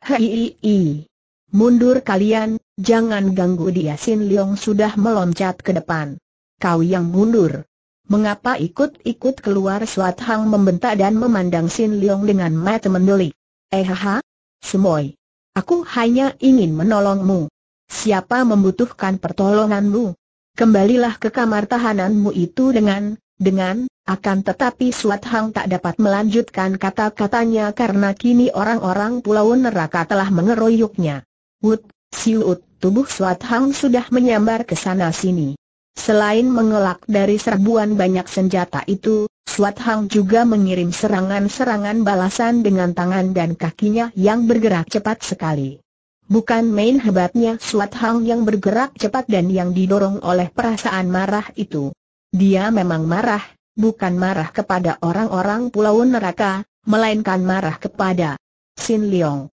Hei, mundur kalian, jangan ganggu dia Sin Leong sudah meloncat ke depan. Kau yang mundur. Mengapa ikut-ikut keluar Suat Hang membentak dan memandang Sin Leong dengan mata mendeli? Eh haha, semoy. Aku hanya ingin menolongmu. Siapa membutuhkan pertolonganmu? Kembalilah ke kamar tahananmu itu dengan, dengan, akan tetapi Suat Hang tak dapat melanjutkan kata-katanya karena kini orang-orang pulau neraka telah mengeroyoknya. Wut, siut, tubuh Suat Hang sudah menyambar ke sana-sini. Selain mengelak dari serbuan banyak senjata itu, Suat Hang juga mengirim serangan-serangan balasan dengan tangan dan kakinya yang bergerak cepat sekali. Bukan main hebatnya Suat Hang yang bergerak cepat dan yang didorong oleh perasaan marah itu. Dia memang marah, bukan marah kepada orang-orang pulau neraka, melainkan marah kepada Sin Leong.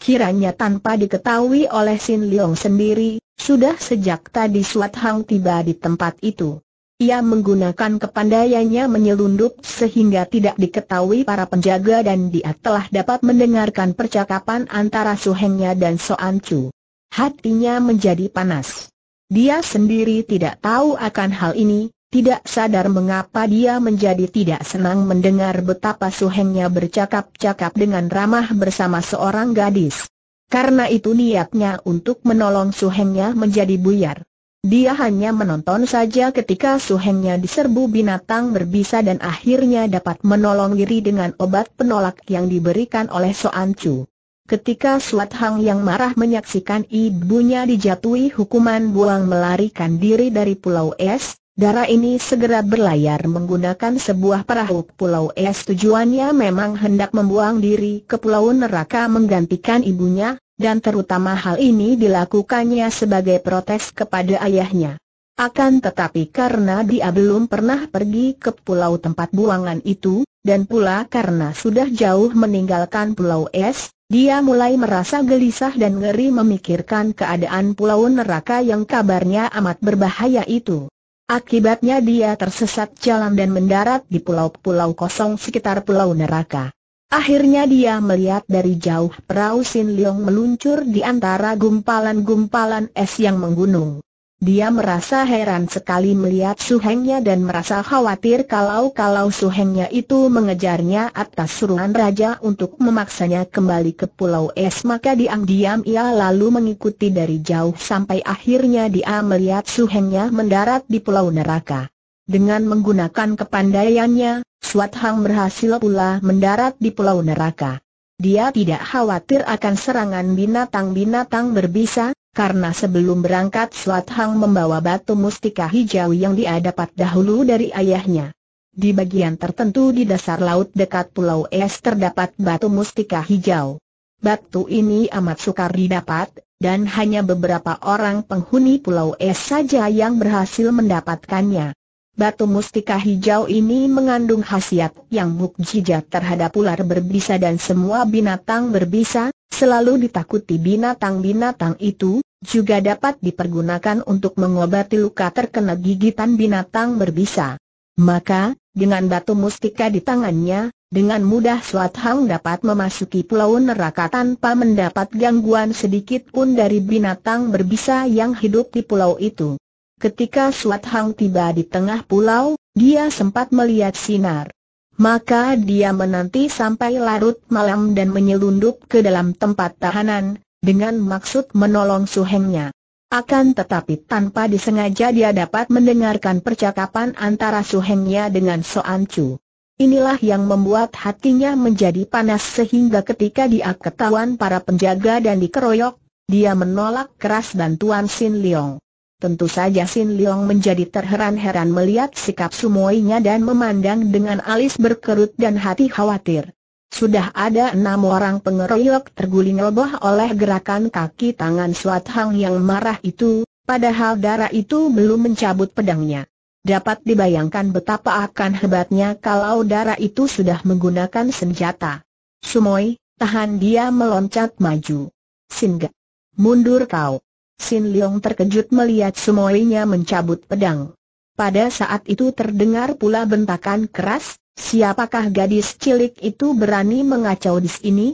Kiranya tanpa diketahui oleh Sin Leong sendiri, sudah sejak tadi Suat Hang tiba di tempat itu. Ia menggunakan kepandaiannya menyelundup sehingga tidak diketahui para penjaga dan dia telah dapat mendengarkan percakapan antara Suhengnya dan Soan Chu. Hatinya menjadi panas. Dia sendiri tidak tahu akan hal ini, tidak sadar mengapa dia menjadi tidak senang mendengar betapa suhengnya bercakap-cakap dengan ramah bersama seorang gadis. Karena itu niatnya untuk menolong suhengnya menjadi buyar. Dia hanya menonton saja ketika suhengnya diserbu binatang berbisa dan akhirnya dapat menolong diri dengan obat penolak yang diberikan oleh Soan Chu. Ketika Suat Hang yang marah menyaksikan ibunya dijatuhi hukuman buang melarikan diri dari Pulau Es, Darah ini segera berlayar menggunakan sebuah perahu pulau es tujuannya memang hendak membuang diri ke pulau neraka menggantikan ibunya, dan terutama hal ini dilakukannya sebagai protes kepada ayahnya. Akan tetapi karena dia belum pernah pergi ke pulau tempat buangan itu, dan pula karena sudah jauh meninggalkan pulau es, dia mulai merasa gelisah dan ngeri memikirkan keadaan pulau neraka yang kabarnya amat berbahaya itu. Akibatnya dia tersesat jalan dan mendarat di pulau-pulau kosong sekitar pulau neraka. Akhirnya dia melihat dari jauh perahu Sin Leong meluncur di antara gumpalan-gumpalan es yang menggunung. Dia merasa heran sekali melihat suhengnya dan merasa khawatir kalau-kalau suhengnya itu mengejarnya atas suruhan raja untuk memaksanya kembali ke Pulau Es maka diam-diam ia lalu mengikuti dari jauh sampai akhirnya dia melihat suhengnya mendarat di Pulau Neraka. Dengan menggunakan kepandaiannya, Suat Hang berhasil pula mendarat di Pulau Neraka. Dia tidak khawatir akan serangan binatang-binatang berbisa, karena sebelum berangkat Suat Hang membawa batu mustika hijau yang dia dapat dahulu dari ayahnya. Di bagian tertentu di dasar laut dekat Pulau Es terdapat batu mustika hijau. Batu ini amat sukar didapat, dan hanya beberapa orang penghuni Pulau Es saja yang berhasil mendapatkannya. Batu mustika hijau ini mengandung khasiat yang mukjizat terhadap ular berbisa dan semua binatang berbisa, selalu ditakuti binatang-binatang itu, juga dapat dipergunakan untuk mengobati luka terkena gigitan binatang berbisa. Maka, dengan batu mustika di tangannya, dengan mudah Swat Hang dapat memasuki pulau neraka tanpa mendapat gangguan sedikit pun dari binatang berbisa yang hidup di pulau itu. Ketika Swat Hang tiba di tengah pulau, dia sempat melihat sinar. Maka dia menanti sampai larut malam dan menyelundup ke dalam tempat tahanan, dengan maksud menolong suhengnya. Akan tetapi tanpa disengaja dia dapat mendengarkan percakapan antara suhengnya dengan Soan Chu. Inilah yang membuat hatinya menjadi panas sehingga ketika dia ketahuan para penjaga dan dikeroyok, dia menolak keras bantuan Sin Leong. Tentu saja Sin Leong menjadi terheran-heran melihat sikap sumoinya dan memandang dengan alis berkerut dan hati khawatir. Sudah ada enam orang pengeroyok terguling roboh oleh gerakan kaki tangan Suat Hang yang marah itu, padahal darah itu belum mencabut pedangnya. Dapat dibayangkan betapa akan hebatnya kalau darah itu sudah menggunakan senjata. Sumoy, tahan dia meloncat maju. Singa, mundur kau. Sin Leong terkejut melihat Sumoinya mencabut pedang. Pada saat itu terdengar pula bentakan keras, Siapakah gadis cilik itu berani mengacau di sini?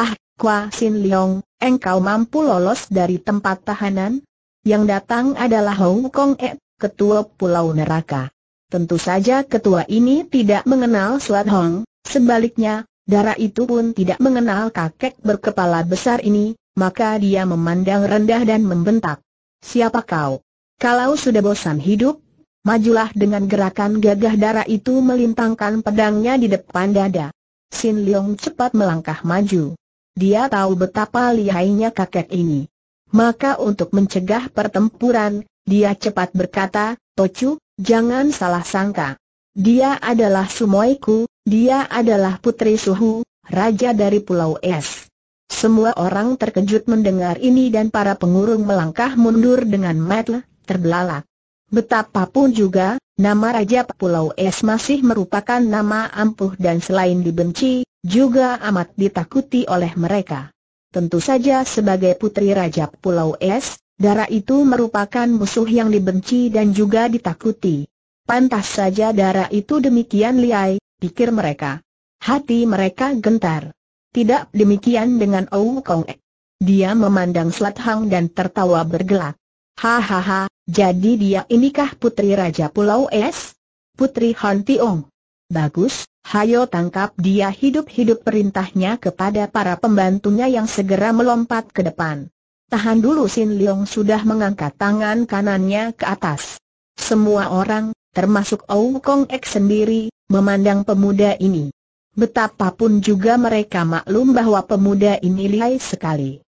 Ah, Kwa Sin Leong, engkau mampu lolos dari tempat tahanan? Yang datang adalah Hong Kong E, ketua Pulau Neraka. Tentu saja ketua ini tidak mengenal Suat Hong, sebaliknya, darah itu pun tidak mengenal kakek berkepala besar ini, maka dia memandang rendah dan membentak. Siapa kau? Kalau sudah bosan hidup, Majulah dengan gerakan gagah darah itu melintangkan pedangnya di depan dada. Sin Leong cepat melangkah maju. Dia tahu betapa lihainya kakek ini. Maka untuk mencegah pertempuran, dia cepat berkata, Tocu, jangan salah sangka. Dia adalah sumoiku, dia adalah putri suhu, raja dari pulau es. Semua orang terkejut mendengar ini dan para pengurung melangkah mundur dengan metel, terbelalak. Betapapun juga, nama Raja Pulau Es masih merupakan nama ampuh dan selain dibenci, juga amat ditakuti oleh mereka. Tentu saja sebagai putri Raja Pulau Es, darah itu merupakan musuh yang dibenci dan juga ditakuti. Pantas saja darah itu demikian liai, pikir mereka. Hati mereka gentar. Tidak demikian dengan Ou Kong e. Dia memandang Selat Hang dan tertawa bergelak. Hahaha, jadi dia inikah putri Raja Pulau Es? Putri Han Tiong. Bagus, hayo tangkap dia hidup-hidup perintahnya kepada para pembantunya yang segera melompat ke depan. Tahan dulu Sin Leong sudah mengangkat tangan kanannya ke atas. Semua orang, termasuk Ou Kong Ek sendiri, memandang pemuda ini. Betapapun juga mereka maklum bahwa pemuda ini lihai sekali.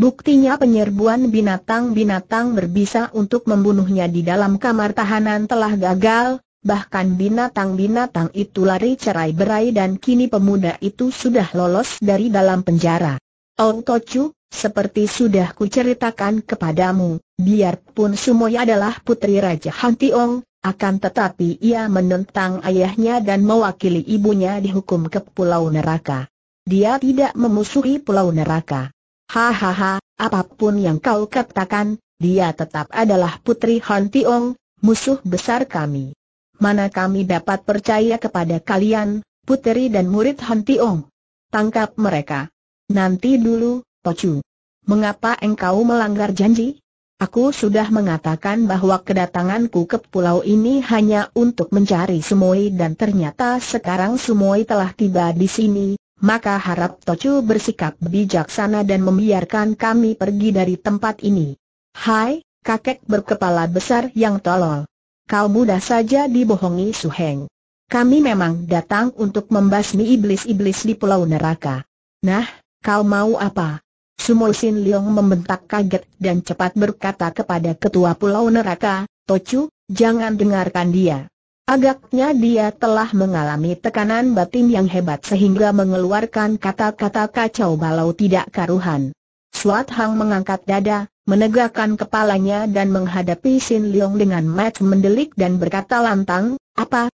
Buktinya penyerbuan binatang-binatang berbisa untuk membunuhnya di dalam kamar tahanan telah gagal, bahkan binatang-binatang itu lari cerai berai dan kini pemuda itu sudah lolos dari dalam penjara. Ong Tocu, seperti sudah kuceritakan kepadamu, biarpun Sumoy adalah putri Raja Han Tiong, akan tetapi ia menentang ayahnya dan mewakili ibunya dihukum ke Pulau Neraka. Dia tidak memusuhi Pulau Neraka Hahaha, apapun yang kau katakan, dia tetap adalah putri Han Tiong, musuh besar kami. Mana kami dapat percaya kepada kalian, putri dan murid Han Tiong? Tangkap mereka. Nanti dulu, Tochu. Mengapa engkau melanggar janji? Aku sudah mengatakan bahwa kedatanganku ke pulau ini hanya untuk mencari Sumoi dan ternyata sekarang Sumoi telah tiba di sini, maka harap Tocu bersikap bijaksana dan membiarkan kami pergi dari tempat ini. Hai, kakek berkepala besar yang tolol. Kau mudah saja dibohongi Suheng. Kami memang datang untuk membasmi iblis-iblis di pulau neraka. Nah, kau mau apa? Sumo Sin Leong membentak kaget dan cepat berkata kepada ketua pulau neraka, Tocu, jangan dengarkan dia. Agaknya dia telah mengalami tekanan batin yang hebat sehingga mengeluarkan kata-kata kacau balau tidak karuhan. Suat Hang mengangkat dada, menegakkan kepalanya dan menghadapi Sin Leong dengan mat mendelik dan berkata lantang, apa?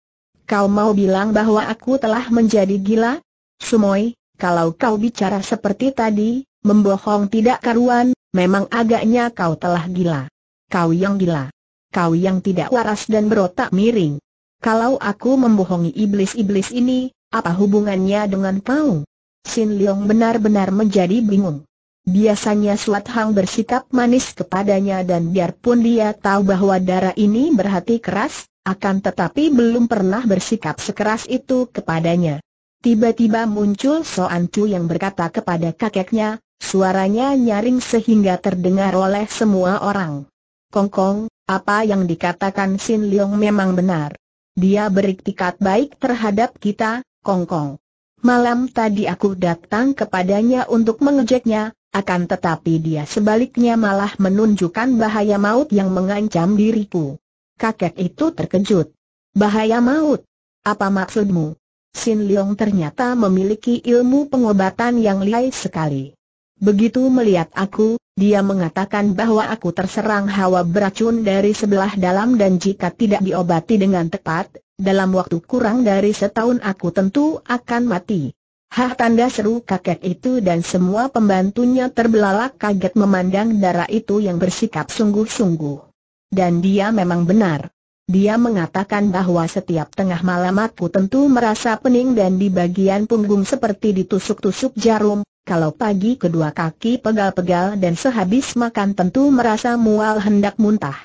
Kau mau bilang bahwa aku telah menjadi gila? Sumoy, kalau kau bicara seperti tadi, membohong tidak karuan, memang agaknya kau telah gila. Kau yang gila. Kau yang tidak waras dan berotak miring. Kalau aku membohongi iblis-iblis ini, apa hubungannya dengan kau? Sin Leong benar-benar menjadi bingung. Biasanya Suat Hang bersikap manis kepadanya dan biarpun dia tahu bahwa darah ini berhati keras, akan tetapi belum pernah bersikap sekeras itu kepadanya. Tiba-tiba muncul Soan Chu yang berkata kepada kakeknya, suaranya nyaring sehingga terdengar oleh semua orang. Kongkong, -kong, apa yang dikatakan Sin Leong memang benar. Dia beriktikat baik terhadap kita, Kongkong. Malam tadi aku datang kepadanya untuk mengejeknya, akan tetapi dia sebaliknya malah menunjukkan bahaya maut yang mengancam diriku. Kakek itu terkejut. Bahaya maut? Apa maksudmu? Sin Leong ternyata memiliki ilmu pengobatan yang lihai sekali. Begitu melihat aku, dia mengatakan bahwa aku terserang hawa beracun dari sebelah dalam dan jika tidak diobati dengan tepat, dalam waktu kurang dari setahun aku tentu akan mati. Hah tanda seru kakek itu dan semua pembantunya terbelalak kaget memandang darah itu yang bersikap sungguh-sungguh. Dan dia memang benar. Dia mengatakan bahwa setiap tengah malam aku tentu merasa pening dan di bagian punggung seperti ditusuk-tusuk jarum, kalau pagi kedua kaki pegal-pegal dan sehabis makan tentu merasa mual hendak muntah.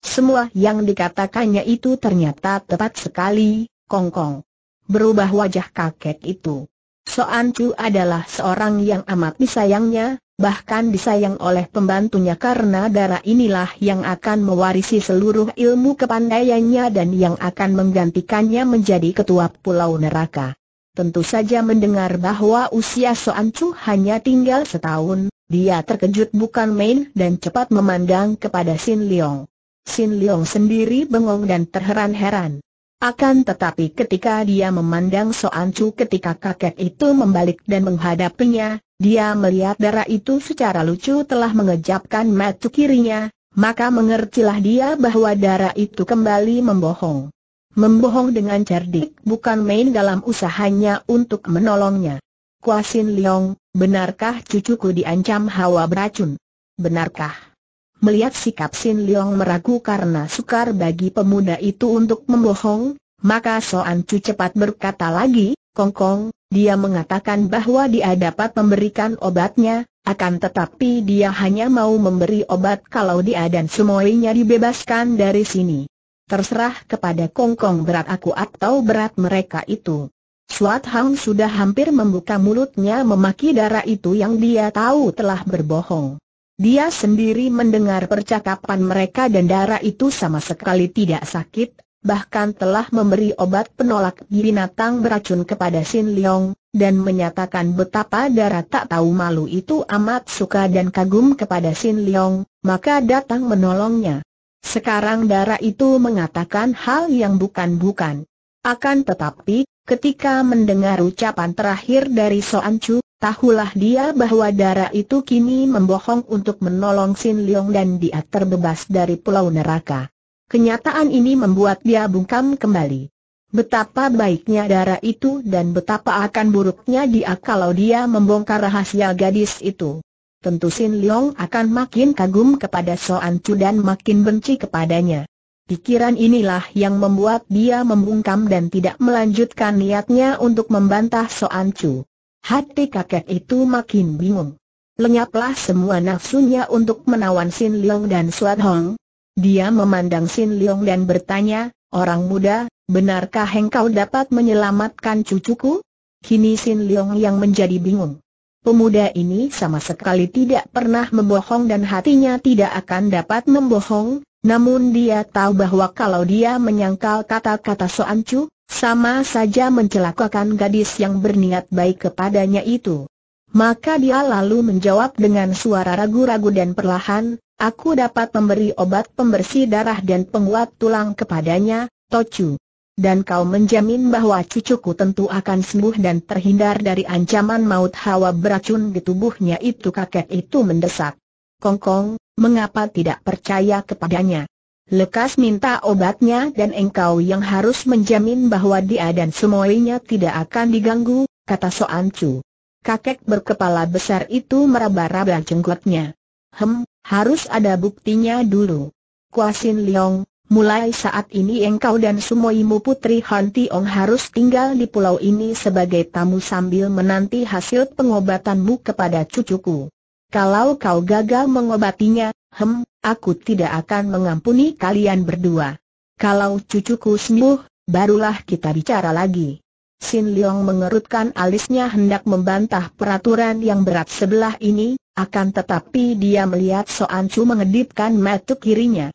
Semua yang dikatakannya itu ternyata tepat sekali, kongkong. -kong. Berubah wajah kakek itu. Soan Chu adalah seorang yang amat disayangnya, bahkan disayang oleh pembantunya karena darah inilah yang akan mewarisi seluruh ilmu kepandaiannya dan yang akan menggantikannya menjadi ketua pulau neraka. Tentu saja mendengar bahwa usia Soan Chu hanya tinggal setahun, dia terkejut bukan main dan cepat memandang kepada Sin Leong. Sin Leong sendiri bengong dan terheran-heran. Akan tetapi ketika dia memandang Soan Chu ketika kakek itu membalik dan menghadapinya, dia melihat darah itu secara lucu telah mengejapkan mata kirinya, maka mengertilah dia bahwa darah itu kembali membohong. Membohong dengan cerdik bukan main dalam usahanya untuk menolongnya. Kuasin Liong, benarkah cucuku diancam hawa beracun? Benarkah? Melihat sikap Sin Liong meragu karena sukar bagi pemuda itu untuk membohong, maka Soan Cu cepat berkata lagi, Kong -kong, dia mengatakan bahwa dia dapat memberikan obatnya, akan tetapi dia hanya mau memberi obat kalau dia dan semuanya dibebaskan dari sini terserah kepada kongkong -kong berat aku atau berat mereka itu. Swat Hang sudah hampir membuka mulutnya memaki darah itu yang dia tahu telah berbohong. Dia sendiri mendengar percakapan mereka dan darah itu sama sekali tidak sakit, bahkan telah memberi obat penolak binatang beracun kepada Sin Leong, dan menyatakan betapa darah tak tahu malu itu amat suka dan kagum kepada Sin Leong, maka datang menolongnya. Sekarang darah itu mengatakan hal yang bukan-bukan. Akan tetapi, ketika mendengar ucapan terakhir dari Soan Chu, tahulah dia bahwa darah itu kini membohong untuk menolong Sin Leong dan dia terbebas dari pulau neraka. Kenyataan ini membuat dia bungkam kembali. Betapa baiknya darah itu dan betapa akan buruknya dia kalau dia membongkar rahasia gadis itu tentu Sin Leong akan makin kagum kepada Soan Chu dan makin benci kepadanya. Pikiran inilah yang membuat dia membungkam dan tidak melanjutkan niatnya untuk membantah Soan Chu. Hati kakek itu makin bingung. Lenyaplah semua nafsunya untuk menawan Sin Leong dan Suat Hong. Dia memandang Sin Leong dan bertanya, Orang muda, benarkah engkau dapat menyelamatkan cucuku? Kini Sin Leong yang menjadi bingung. Pemuda ini sama sekali tidak pernah membohong dan hatinya tidak akan dapat membohong, namun dia tahu bahwa kalau dia menyangkal kata-kata Soan Chu, sama saja mencelakakan gadis yang berniat baik kepadanya itu. Maka dia lalu menjawab dengan suara ragu-ragu dan perlahan, aku dapat memberi obat pembersih darah dan penguat tulang kepadanya, Tochu. Dan kau menjamin bahwa cucuku tentu akan sembuh dan terhindar dari ancaman maut hawa beracun di tubuhnya itu kakek itu mendesak. Kongkong, mengapa tidak percaya kepadanya? Lekas minta obatnya dan engkau yang harus menjamin bahwa dia dan semuanya tidak akan diganggu, kata Soan Chu. Kakek berkepala besar itu meraba-raba jenggotnya. Hem, harus ada buktinya dulu. Kuasin Leong, Mulai saat ini engkau dan semua sumoimu Putri Han Tiong harus tinggal di pulau ini sebagai tamu sambil menanti hasil pengobatanmu kepada cucuku. Kalau kau gagal mengobatinya, hem, aku tidak akan mengampuni kalian berdua. Kalau cucuku sembuh, barulah kita bicara lagi. Sin Leong mengerutkan alisnya hendak membantah peraturan yang berat sebelah ini, akan tetapi dia melihat Soan Chu mengedipkan mata kirinya.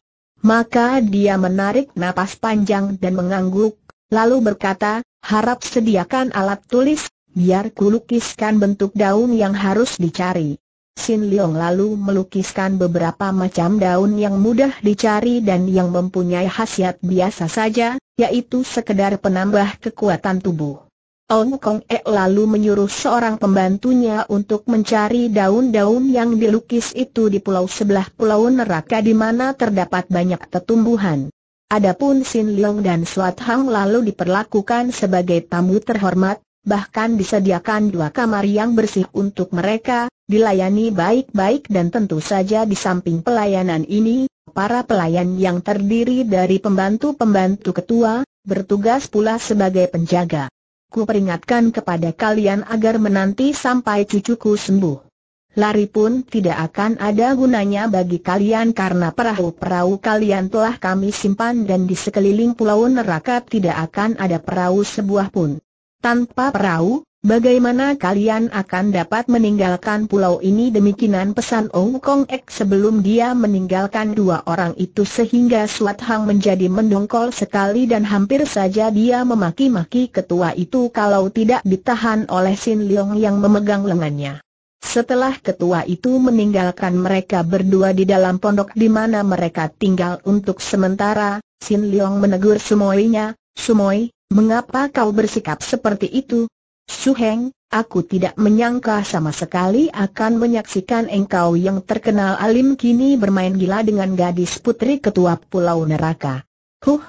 Maka dia menarik napas panjang dan mengangguk, lalu berkata, harap sediakan alat tulis, biar kulukiskan bentuk daun yang harus dicari. Sin Leong lalu melukiskan beberapa macam daun yang mudah dicari dan yang mempunyai khasiat biasa saja, yaitu sekedar penambah kekuatan tubuh. Ong Kong Ek lalu menyuruh seorang pembantunya untuk mencari daun-daun yang dilukis itu di pulau sebelah pulau neraka di mana terdapat banyak tetumbuhan. Adapun Sin Leong dan Suat Hang lalu diperlakukan sebagai tamu terhormat, bahkan disediakan dua kamar yang bersih untuk mereka, dilayani baik-baik dan tentu saja di samping pelayanan ini, para pelayan yang terdiri dari pembantu-pembantu ketua, bertugas pula sebagai penjaga ku peringatkan kepada kalian agar menanti sampai cucuku sembuh. Lari pun tidak akan ada gunanya bagi kalian karena perahu-perahu kalian telah kami simpan dan di sekeliling pulau neraka tidak akan ada perahu sebuah pun. Tanpa perahu, Bagaimana kalian akan dapat meninggalkan pulau ini demikian pesan Ong Kong Ek sebelum dia meninggalkan dua orang itu sehingga Suat Hang menjadi mendongkol sekali dan hampir saja dia memaki-maki ketua itu kalau tidak ditahan oleh Sin Leong yang memegang lengannya. Setelah ketua itu meninggalkan mereka berdua di dalam pondok di mana mereka tinggal untuk sementara, Sin Leong menegur Sumoi-nya, Sumoi, mengapa kau bersikap seperti itu? Suheng, aku tidak menyangka sama sekali akan menyaksikan engkau yang terkenal alim kini bermain gila dengan gadis putri ketua pulau neraka. Huh!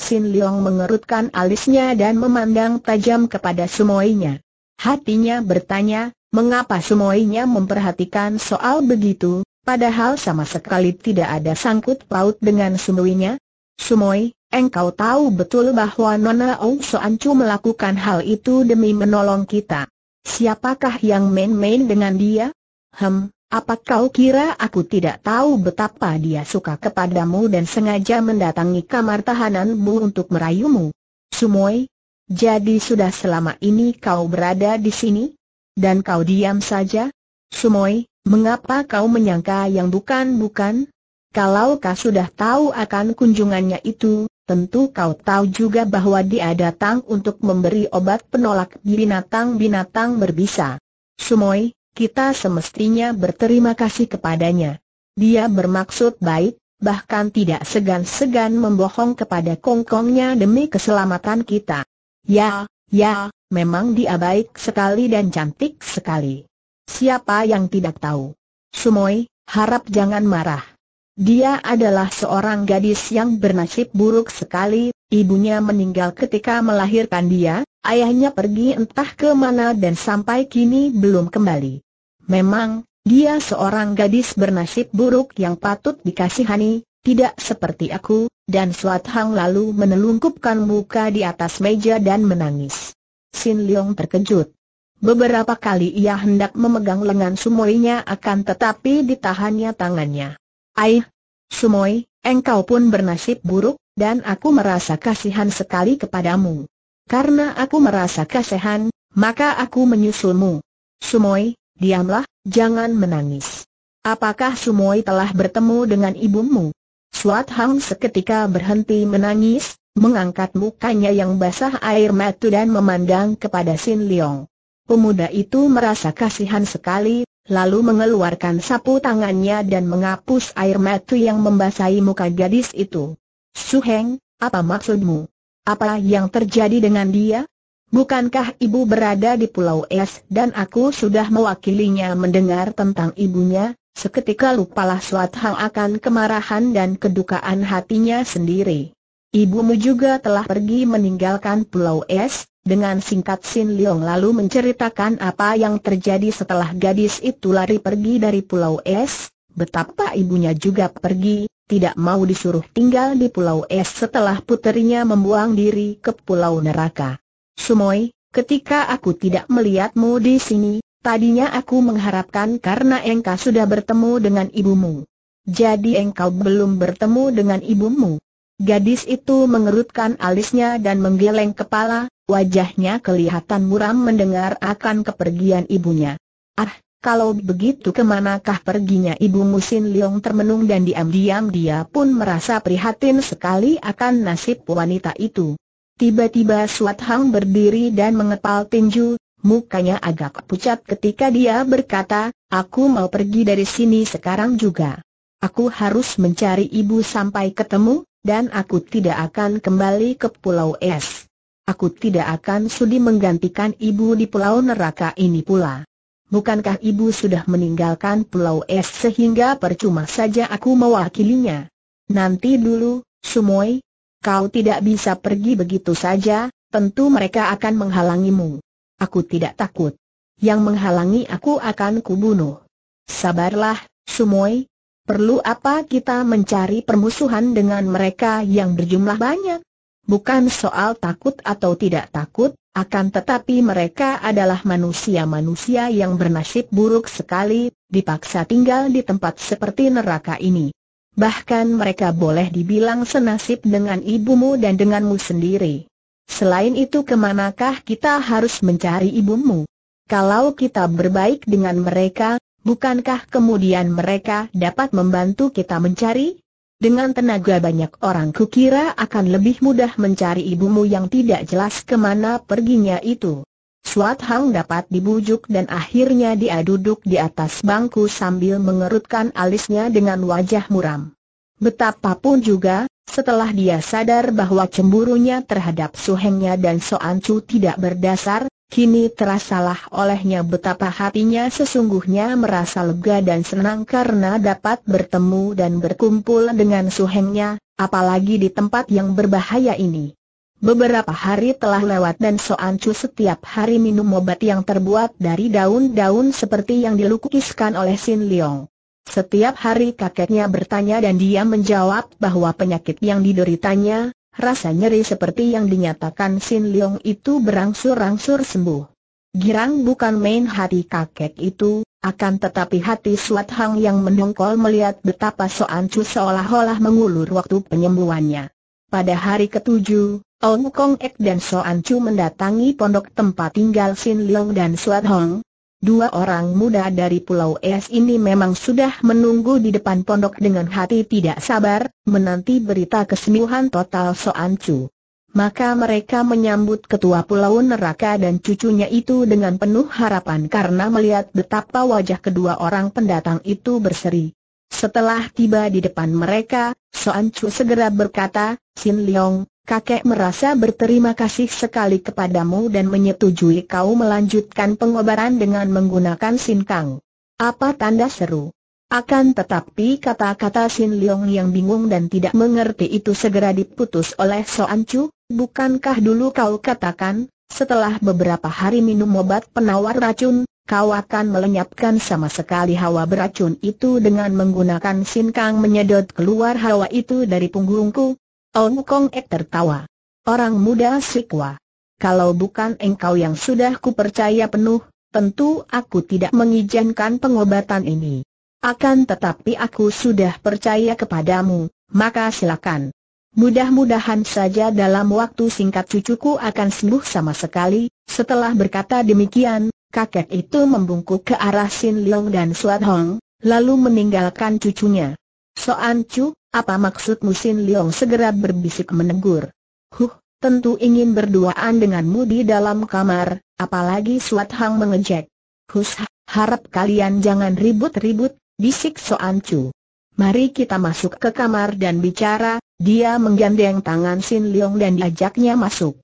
Sin Leong mengerutkan alisnya dan memandang tajam kepada semuanya. Hatinya bertanya, mengapa semuanya memperhatikan soal begitu, padahal sama sekali tidak ada sangkut paut dengan semuanya? Sumoi, Engkau tahu betul bahwa Nona Ong Soan Chu melakukan hal itu demi menolong kita. Siapakah yang main-main dengan dia? Hem, apa kau kira aku tidak tahu betapa dia suka kepadamu dan sengaja mendatangi kamar tahananmu untuk merayumu? Sumoy, jadi sudah selama ini kau berada di sini? Dan kau diam saja? Sumoy, mengapa kau menyangka yang bukan-bukan? Kalau kau sudah tahu akan kunjungannya itu, Tentu kau tahu juga bahwa dia datang untuk memberi obat penolak binatang-binatang berbisa. Sumoy, kita semestinya berterima kasih kepadanya. Dia bermaksud baik, bahkan tidak segan-segan membohong kepada kongkongnya demi keselamatan kita. Ya, ya, memang dia baik sekali dan cantik sekali. Siapa yang tidak tahu? Sumoy, harap jangan marah. Dia adalah seorang gadis yang bernasib buruk sekali, ibunya meninggal ketika melahirkan dia, ayahnya pergi entah ke mana dan sampai kini belum kembali. Memang, dia seorang gadis bernasib buruk yang patut dikasihani, tidak seperti aku, dan Suat Hang lalu menelungkupkan muka di atas meja dan menangis. Sin Leong terkejut. Beberapa kali ia hendak memegang lengan sumoinya akan tetapi ditahannya tangannya. Aih, Sumoy, engkau pun bernasib buruk, dan aku merasa kasihan sekali kepadamu. Karena aku merasa kasihan, maka aku menyusulmu. Sumoy, diamlah, jangan menangis. Apakah Sumoy telah bertemu dengan ibumu? Suat Hang seketika berhenti menangis, mengangkat mukanya yang basah air mata dan memandang kepada Sin Leong. Pemuda itu merasa kasihan sekali, lalu mengeluarkan sapu tangannya dan menghapus air mata yang membasahi muka gadis itu. Suheng, apa maksudmu? Apa yang terjadi dengan dia? Bukankah ibu berada di Pulau Es dan aku sudah mewakilinya mendengar tentang ibunya? Seketika lupalah Suat Hang akan kemarahan dan kedukaan hatinya sendiri. Ibumu juga telah pergi meninggalkan Pulau Es, dengan singkat Sin Leong lalu menceritakan apa yang terjadi setelah gadis itu lari pergi dari Pulau Es, betapa ibunya juga pergi, tidak mau disuruh tinggal di Pulau Es setelah puterinya membuang diri ke Pulau Neraka. Sumoy, ketika aku tidak melihatmu di sini, tadinya aku mengharapkan karena engkau sudah bertemu dengan ibumu. Jadi engkau belum bertemu dengan ibumu. Gadis itu mengerutkan alisnya dan menggeleng kepala, wajahnya kelihatan muram mendengar akan kepergian ibunya. Ah, kalau begitu kemanakah perginya ibu Musin Leong termenung dan diam-diam dia pun merasa prihatin sekali akan nasib wanita itu. Tiba-tiba Suat Hang berdiri dan mengepal tinju, mukanya agak pucat ketika dia berkata, aku mau pergi dari sini sekarang juga. Aku harus mencari ibu sampai ketemu, dan aku tidak akan kembali ke Pulau Es. Aku tidak akan sudi menggantikan ibu di Pulau Neraka ini pula. Bukankah ibu sudah meninggalkan Pulau Es sehingga percuma saja aku mewakilinya? Nanti dulu, Sumoy, kau tidak bisa pergi begitu saja, tentu mereka akan menghalangimu. Aku tidak takut. Yang menghalangi aku akan kubunuh. Sabarlah, Sumoy, Perlu apa kita mencari permusuhan dengan mereka yang berjumlah banyak? Bukan soal takut atau tidak takut, akan tetapi mereka adalah manusia-manusia yang bernasib buruk sekali, dipaksa tinggal di tempat seperti neraka ini. Bahkan mereka boleh dibilang senasib dengan ibumu dan denganmu sendiri. Selain itu kemanakah kita harus mencari ibumu? Kalau kita berbaik dengan mereka, Bukankah kemudian mereka dapat membantu kita mencari? Dengan tenaga banyak orang kukira akan lebih mudah mencari ibumu yang tidak jelas kemana perginya itu. Suat Hang dapat dibujuk dan akhirnya dia duduk di atas bangku sambil mengerutkan alisnya dengan wajah muram. Betapapun juga, setelah dia sadar bahwa cemburunya terhadap suhengnya dan Soan Chu tidak berdasar, Kini terasalah olehnya betapa hatinya sesungguhnya merasa lega dan senang karena dapat bertemu dan berkumpul dengan suhengnya, apalagi di tempat yang berbahaya ini. Beberapa hari telah lewat dan Soancu setiap hari minum obat yang terbuat dari daun-daun seperti yang dilukiskan oleh Sin Leong. Setiap hari kakeknya bertanya dan dia menjawab bahwa penyakit yang dideritanya, rasa nyeri seperti yang dinyatakan Sin Leong itu berangsur-angsur sembuh. Girang bukan main hati kakek itu, akan tetapi hati Suat Hang yang mendongkol melihat betapa Soan Chu seolah-olah mengulur waktu penyembuhannya. Pada hari ketujuh, Ong Kong Ek dan Soan Chu mendatangi pondok tempat tinggal Sin Leong dan Suat Hong, Dua orang muda dari Pulau Es ini memang sudah menunggu di depan pondok dengan hati tidak sabar, menanti berita kesembuhan total Soan Chu. Maka mereka menyambut ketua Pulau Neraka dan cucunya itu dengan penuh harapan karena melihat betapa wajah kedua orang pendatang itu berseri. Setelah tiba di depan mereka, Soan Chu segera berkata, Sin Leong, kakek merasa berterima kasih sekali kepadamu dan menyetujui kau melanjutkan pengobaran dengan menggunakan Sin Kang. Apa tanda seru? Akan tetapi kata-kata Sin Leong yang bingung dan tidak mengerti itu segera diputus oleh Soan Chu, bukankah dulu kau katakan, setelah beberapa hari minum obat penawar racun, kau akan melenyapkan sama sekali hawa beracun itu dengan menggunakan sinkang menyedot keluar hawa itu dari punggungku. Ong Kong Ek tertawa. Orang muda sikwa. Kalau bukan engkau yang sudah kupercaya penuh, tentu aku tidak mengizinkan pengobatan ini. Akan tetapi aku sudah percaya kepadamu, maka silakan. Mudah-mudahan saja dalam waktu singkat cucuku akan sembuh sama sekali, setelah berkata demikian, kakek itu membungkuk ke arah Sin Leong dan Suat Hong, lalu meninggalkan cucunya. Soan Chu, apa maksudmu Sin Leong segera berbisik menegur. Huh, tentu ingin berduaan denganmu di dalam kamar, apalagi Suat Hang mengejek. Hus, harap kalian jangan ribut-ribut, bisik Soan Chu. Mari kita masuk ke kamar dan bicara, dia menggandeng tangan Sin Leong dan diajaknya masuk.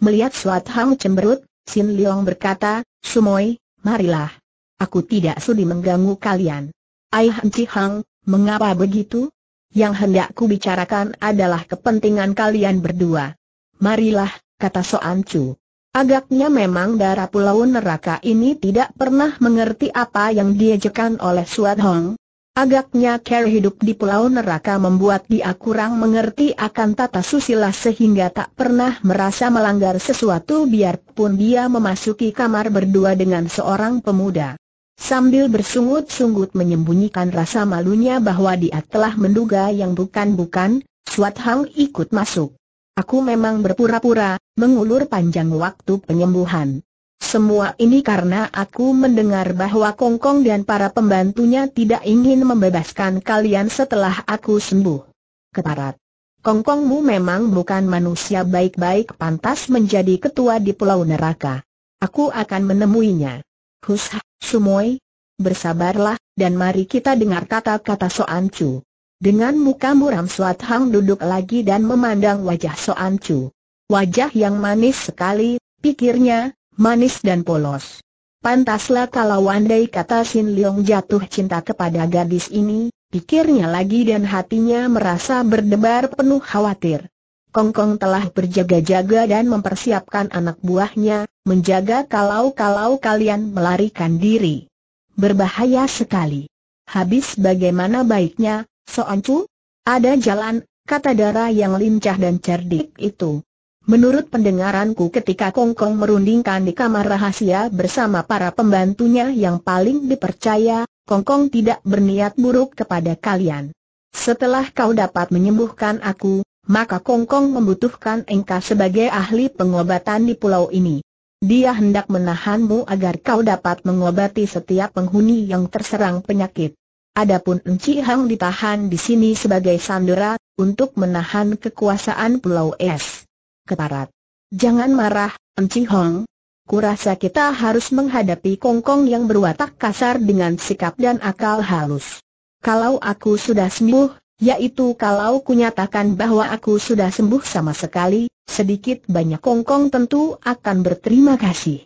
Melihat Suat Hang cemberut, Sin Leong berkata, Sumoy, marilah. Aku tidak sudi mengganggu kalian. Ai Han Chi Hang, mengapa begitu? Yang hendak ku bicarakan adalah kepentingan kalian berdua. Marilah, kata Soan Chu. Agaknya memang darah pulau neraka ini tidak pernah mengerti apa yang diajukan oleh Suat Hong, Agaknya care hidup di pulau neraka membuat dia kurang mengerti akan tata susila sehingga tak pernah merasa melanggar sesuatu biarpun dia memasuki kamar berdua dengan seorang pemuda. Sambil bersungut-sungut menyembunyikan rasa malunya bahwa dia telah menduga yang bukan-bukan, Swat Hang ikut masuk. Aku memang berpura-pura, mengulur panjang waktu penyembuhan. Semua ini karena aku mendengar bahwa Kongkong dan para pembantunya tidak ingin membebaskan kalian setelah aku sembuh. Keparat. Kongkongmu memang bukan manusia baik-baik pantas menjadi ketua di Pulau Neraka. Aku akan menemuinya. Husha, Sumoy, bersabarlah, dan mari kita dengar kata-kata Soan Chu. Dengan muka muram Suat Hang duduk lagi dan memandang wajah Soan Chu. Wajah yang manis sekali, pikirnya, manis dan polos. Pantaslah kalau andai kata Sin Leong jatuh cinta kepada gadis ini, pikirnya lagi dan hatinya merasa berdebar penuh khawatir. Kongkong -kong telah berjaga-jaga dan mempersiapkan anak buahnya, menjaga kalau-kalau kalian melarikan diri. Berbahaya sekali. Habis bagaimana baiknya, Soancu? Ada jalan, kata darah yang lincah dan cerdik itu. Menurut pendengaranku ketika Kongkong merundingkan di kamar rahasia bersama para pembantunya yang paling dipercaya, Kongkong tidak berniat buruk kepada kalian. Setelah kau dapat menyembuhkan aku, maka Kongkong membutuhkan engkau sebagai ahli pengobatan di pulau ini. Dia hendak menahanmu agar kau dapat mengobati setiap penghuni yang terserang penyakit. Adapun Enci Hang ditahan di sini sebagai sandera, untuk menahan kekuasaan Pulau Es ke Jangan marah, Enci Hong. Kurasa kita harus menghadapi Kongkong -kong yang berwatak kasar dengan sikap dan akal halus. Kalau aku sudah sembuh, yaitu kalau kunyatakan bahwa aku sudah sembuh sama sekali, sedikit banyak Kongkong -kong tentu akan berterima kasih.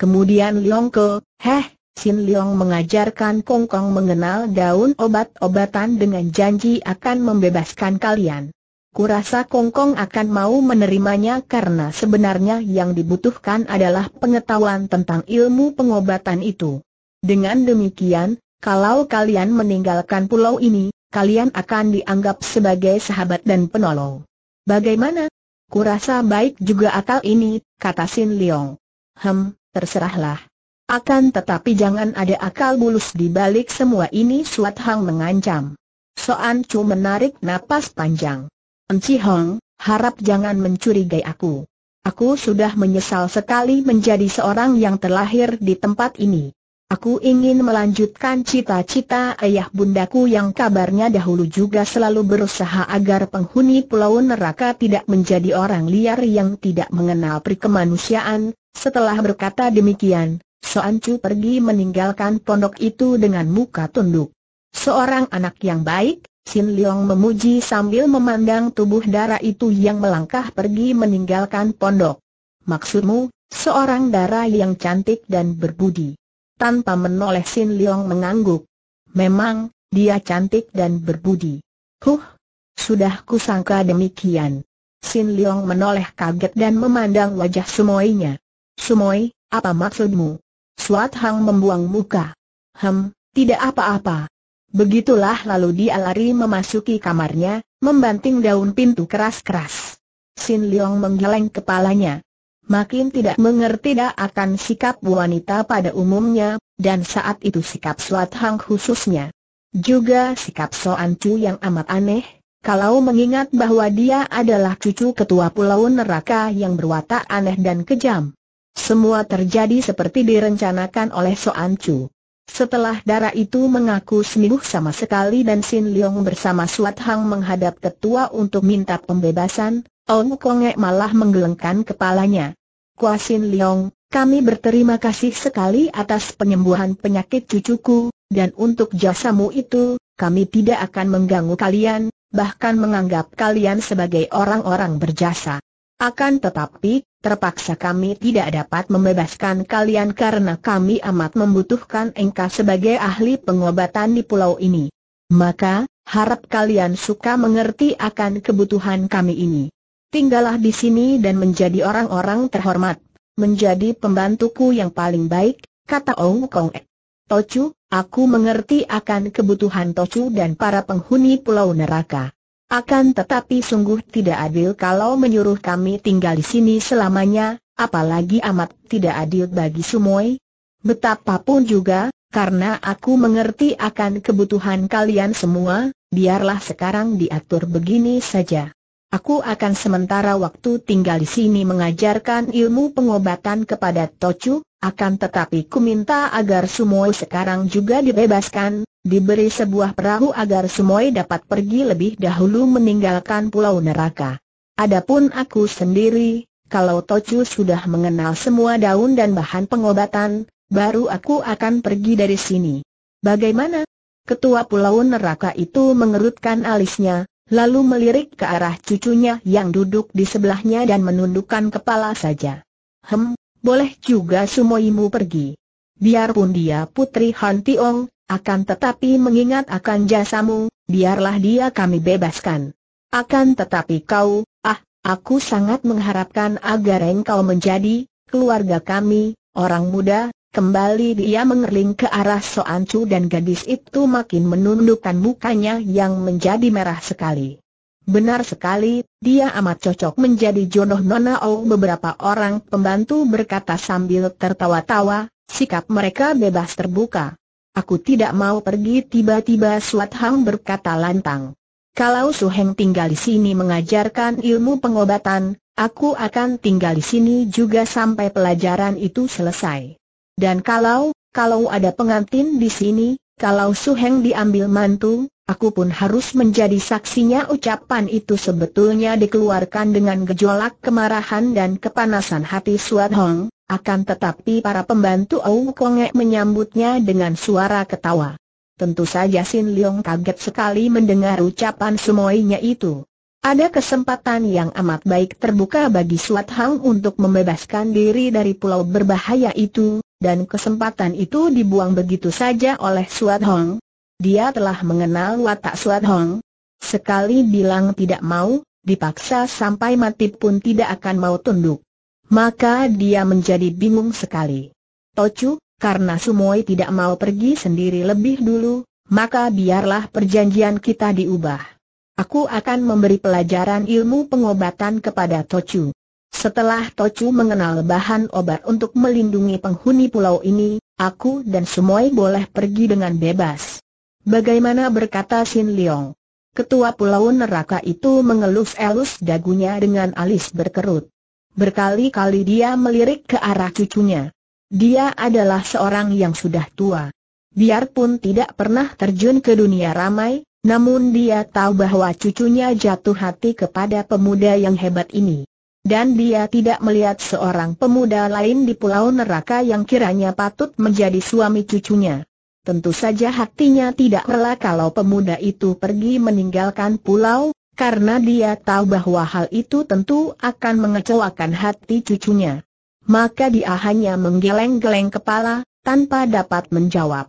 Kemudian Liong Ke, heh, Sin Liong mengajarkan Kongkong -kong mengenal daun obat-obatan dengan janji akan membebaskan kalian. Kurasa Kongkong akan mau menerimanya karena sebenarnya yang dibutuhkan adalah pengetahuan tentang ilmu pengobatan itu. Dengan demikian, kalau kalian meninggalkan pulau ini, kalian akan dianggap sebagai sahabat dan penolong. Bagaimana? Kurasa baik juga akal ini, kata Sin Leong. Hem, terserahlah. Akan tetapi jangan ada akal bulus di balik semua ini Suat Hang mengancam. Soan Chu menarik napas panjang. Enci Hong, harap jangan mencurigai aku. Aku sudah menyesal sekali menjadi seorang yang terlahir di tempat ini. Aku ingin melanjutkan cita-cita ayah bundaku yang kabarnya dahulu juga selalu berusaha agar penghuni pulau neraka tidak menjadi orang liar yang tidak mengenal perikemanusiaan. Setelah berkata demikian, Chu pergi meninggalkan pondok itu dengan muka tunduk. Seorang anak yang baik, Sin Leong memuji sambil memandang tubuh darah itu yang melangkah pergi meninggalkan pondok. Maksudmu, seorang darah yang cantik dan berbudi. Tanpa menoleh Sin Leong mengangguk. Memang, dia cantik dan berbudi. Huh, sudah kusangka demikian. Sin Leong menoleh kaget dan memandang wajah Sumoinya. Sumoi, apa maksudmu? Suat Hang membuang muka. Hem, tidak apa-apa. Begitulah lalu dia lari memasuki kamarnya, membanting daun pintu keras-keras. Sin Leong menggeleng kepalanya. Makin tidak mengerti dah akan sikap wanita pada umumnya, dan saat itu sikap Suat Hang khususnya. Juga sikap Soan Chu yang amat aneh, kalau mengingat bahwa dia adalah cucu ketua pulau neraka yang berwatak aneh dan kejam. Semua terjadi seperti direncanakan oleh Soan Chu. Setelah darah itu mengaku sembuh sama sekali dan Sin Leong bersama Suat Hang menghadap ketua untuk minta pembebasan, Ong Konge malah menggelengkan kepalanya. Kua Sin Leong, kami berterima kasih sekali atas penyembuhan penyakit cucuku, dan untuk jasamu itu, kami tidak akan mengganggu kalian, bahkan menganggap kalian sebagai orang-orang berjasa. Akan tetapi, terpaksa kami tidak dapat membebaskan kalian karena kami amat membutuhkan engkau sebagai ahli pengobatan di pulau ini. Maka, harap kalian suka mengerti akan kebutuhan kami ini. Tinggallah di sini dan menjadi orang-orang terhormat, menjadi pembantuku yang paling baik, kata Ong Kong Ek. aku mengerti akan kebutuhan Tocu dan para penghuni pulau neraka. Akan tetapi sungguh tidak adil kalau menyuruh kami tinggal di sini selamanya, apalagi amat tidak adil bagi Sumoi. Betapapun juga, karena aku mengerti akan kebutuhan kalian semua, biarlah sekarang diatur begini saja. Aku akan sementara waktu tinggal di sini mengajarkan ilmu pengobatan kepada Tochu. Akan tetapi ku minta agar Sumoi sekarang juga dibebaskan, diberi sebuah perahu agar Sumoi dapat pergi lebih dahulu meninggalkan pulau neraka. Adapun aku sendiri, kalau Tocu sudah mengenal semua daun dan bahan pengobatan, baru aku akan pergi dari sini. Bagaimana? Ketua pulau neraka itu mengerutkan alisnya, lalu melirik ke arah cucunya yang duduk di sebelahnya dan menundukkan kepala saja. Hem, boleh juga sumoimu pergi. Biarpun dia putri Han Tiong, akan tetapi mengingat akan jasamu, biarlah dia kami bebaskan. Akan tetapi kau, ah, aku sangat mengharapkan agar engkau menjadi keluarga kami, orang muda, Kembali dia mengerling ke arah Soancu dan gadis itu makin menundukkan mukanya yang menjadi merah sekali. Benar sekali, dia amat cocok menjadi jodoh Nona O. Beberapa orang pembantu berkata sambil tertawa-tawa, sikap mereka bebas terbuka. Aku tidak mau pergi tiba-tiba Suat Hang berkata lantang. Kalau Su Heng tinggal di sini mengajarkan ilmu pengobatan, aku akan tinggal di sini juga sampai pelajaran itu selesai. Dan kalau, kalau ada pengantin di sini, kalau Su Heng diambil mantu, aku pun harus menjadi saksinya ucapan itu sebetulnya dikeluarkan dengan gejolak kemarahan dan kepanasan hati Suat Hong, akan tetapi para pembantu Au Konge menyambutnya dengan suara ketawa. Tentu saja Sin Leong kaget sekali mendengar ucapan semuanya itu. Ada kesempatan yang amat baik terbuka bagi Suat Hang untuk membebaskan diri dari pulau berbahaya itu, dan kesempatan itu dibuang begitu saja oleh Suat Hong. Dia telah mengenal watak Suat Hong. Sekali bilang tidak mau, dipaksa sampai mati pun tidak akan mau tunduk. Maka dia menjadi bingung sekali. Tocu, karena Sumoy tidak mau pergi sendiri lebih dulu, maka biarlah perjanjian kita diubah. Aku akan memberi pelajaran ilmu pengobatan kepada Tocu. Setelah Tochu mengenal bahan obat untuk melindungi penghuni pulau ini, aku dan Sumoy boleh pergi dengan bebas. Bagaimana berkata Xin Liang, Ketua Pulau Neraka itu mengelus-elus dagunya dengan alis berkerut. Berkali-kali dia melirik ke arah cucunya. Dia adalah seorang yang sudah tua. Biarpun tidak pernah terjun ke dunia ramai, namun dia tahu bahwa cucunya jatuh hati kepada pemuda yang hebat ini dan dia tidak melihat seorang pemuda lain di pulau neraka yang kiranya patut menjadi suami cucunya. Tentu saja hatinya tidak rela kalau pemuda itu pergi meninggalkan pulau, karena dia tahu bahwa hal itu tentu akan mengecewakan hati cucunya. Maka dia hanya menggeleng-geleng kepala, tanpa dapat menjawab.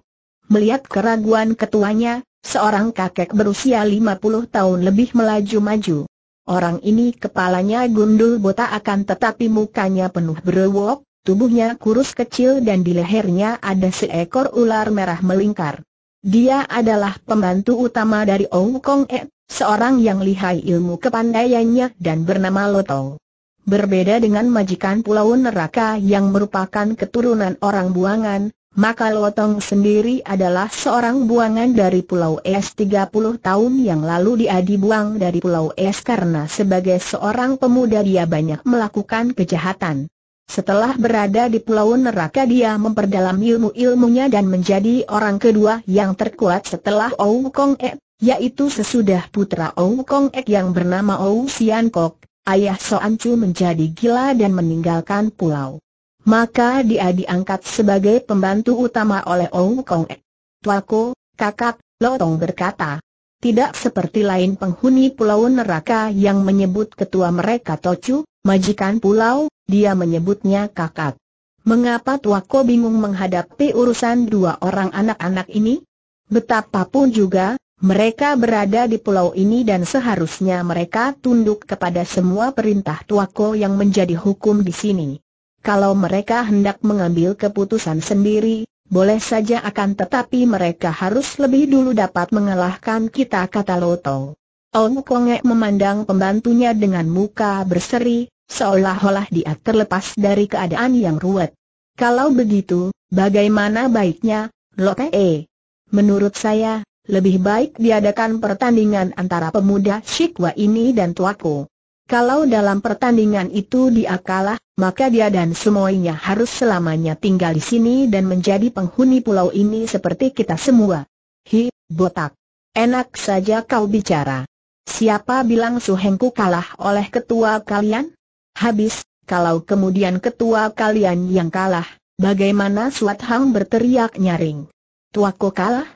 Melihat keraguan ketuanya, seorang kakek berusia 50 tahun lebih melaju-maju. Orang ini kepalanya gundul botak akan tetapi mukanya penuh berewok, tubuhnya kurus kecil dan di lehernya ada seekor ular merah melingkar. Dia adalah pembantu utama dari Ong Kong E, seorang yang lihai ilmu kepandaiannya dan bernama Lotong. Berbeda dengan majikan Pulau Neraka yang merupakan keturunan orang buangan, maka Lotong sendiri adalah seorang buangan dari Pulau Es 30 tahun yang lalu dia dibuang dari Pulau Es karena sebagai seorang pemuda dia banyak melakukan kejahatan. Setelah berada di Pulau Neraka dia memperdalam ilmu-ilmunya dan menjadi orang kedua yang terkuat setelah Ou Kong Ek, yaitu sesudah putra Ou Kong Ek yang bernama Ou Sian Kok, ayah Soan Chu menjadi gila dan meninggalkan pulau maka dia diangkat sebagai pembantu utama oleh Ong Kong e. Tuaku, kakak, Lotong berkata. Tidak seperti lain penghuni pulau neraka yang menyebut ketua mereka Tocu, majikan pulau, dia menyebutnya kakak. Mengapa Tuako bingung menghadapi urusan dua orang anak-anak ini? Betapapun juga, mereka berada di pulau ini dan seharusnya mereka tunduk kepada semua perintah Tuako yang menjadi hukum di sini. Kalau mereka hendak mengambil keputusan sendiri, boleh saja akan tetapi mereka harus lebih dulu dapat mengalahkan kita kata Loto. Ong Konge memandang pembantunya dengan muka berseri, seolah-olah dia terlepas dari keadaan yang ruwet. Kalau begitu, bagaimana baiknya, Lote? Eh, menurut saya, lebih baik diadakan pertandingan antara pemuda Shikwa ini dan tuaku. Kalau dalam pertandingan itu dia kalah, maka dia dan semuanya harus selamanya tinggal di sini dan menjadi penghuni pulau ini seperti kita semua. Hi, botak. Enak saja kau bicara. Siapa bilang Suhengku kalah oleh ketua kalian? Habis, kalau kemudian ketua kalian yang kalah, bagaimana Suat Hang berteriak nyaring? Tuaku kalah?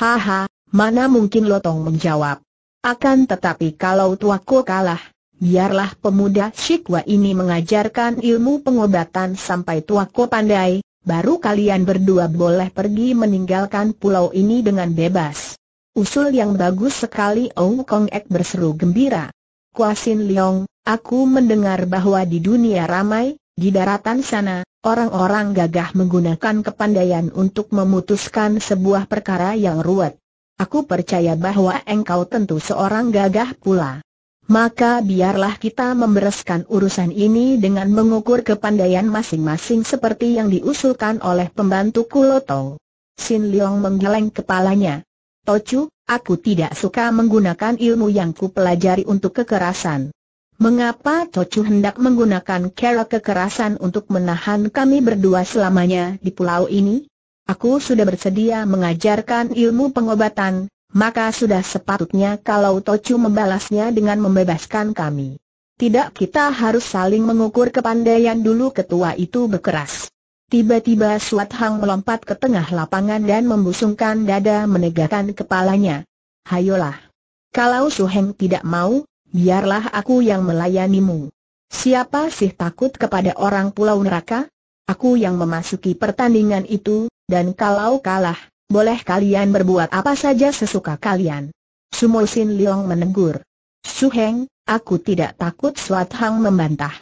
Haha, mana mungkin Lotong menjawab. Akan tetapi kalau tuaku kalah, biarlah pemuda Shikwa ini mengajarkan ilmu pengobatan sampai tua tuaku pandai, baru kalian berdua boleh pergi meninggalkan pulau ini dengan bebas. Usul yang bagus sekali Ong Kong Ek berseru gembira. Kuasin Leong, aku mendengar bahwa di dunia ramai, di daratan sana, orang-orang gagah menggunakan kepandaian untuk memutuskan sebuah perkara yang ruwet. Aku percaya bahwa engkau tentu seorang gagah pula maka biarlah kita membereskan urusan ini dengan mengukur kepandaian masing-masing seperti yang diusulkan oleh pembantu Kulotong. Sin Leong menggeleng kepalanya. Tocu, aku tidak suka menggunakan ilmu yang ku pelajari untuk kekerasan. Mengapa Tocu hendak menggunakan cara kekerasan untuk menahan kami berdua selamanya di pulau ini? Aku sudah bersedia mengajarkan ilmu pengobatan, maka sudah sepatutnya kalau Tochu membalasnya dengan membebaskan kami. Tidak kita harus saling mengukur kepandaian dulu ketua itu berkeras. Tiba-tiba Suat Hang melompat ke tengah lapangan dan membusungkan dada menegakkan kepalanya. Hayolah. Kalau Su Heng tidak mau, biarlah aku yang melayanimu. Siapa sih takut kepada orang pulau neraka? Aku yang memasuki pertandingan itu, dan kalau kalah, boleh kalian berbuat apa saja sesuka kalian. Sumul Sin Leong menegur. Su Heng, aku tidak takut Suat Hang membantah.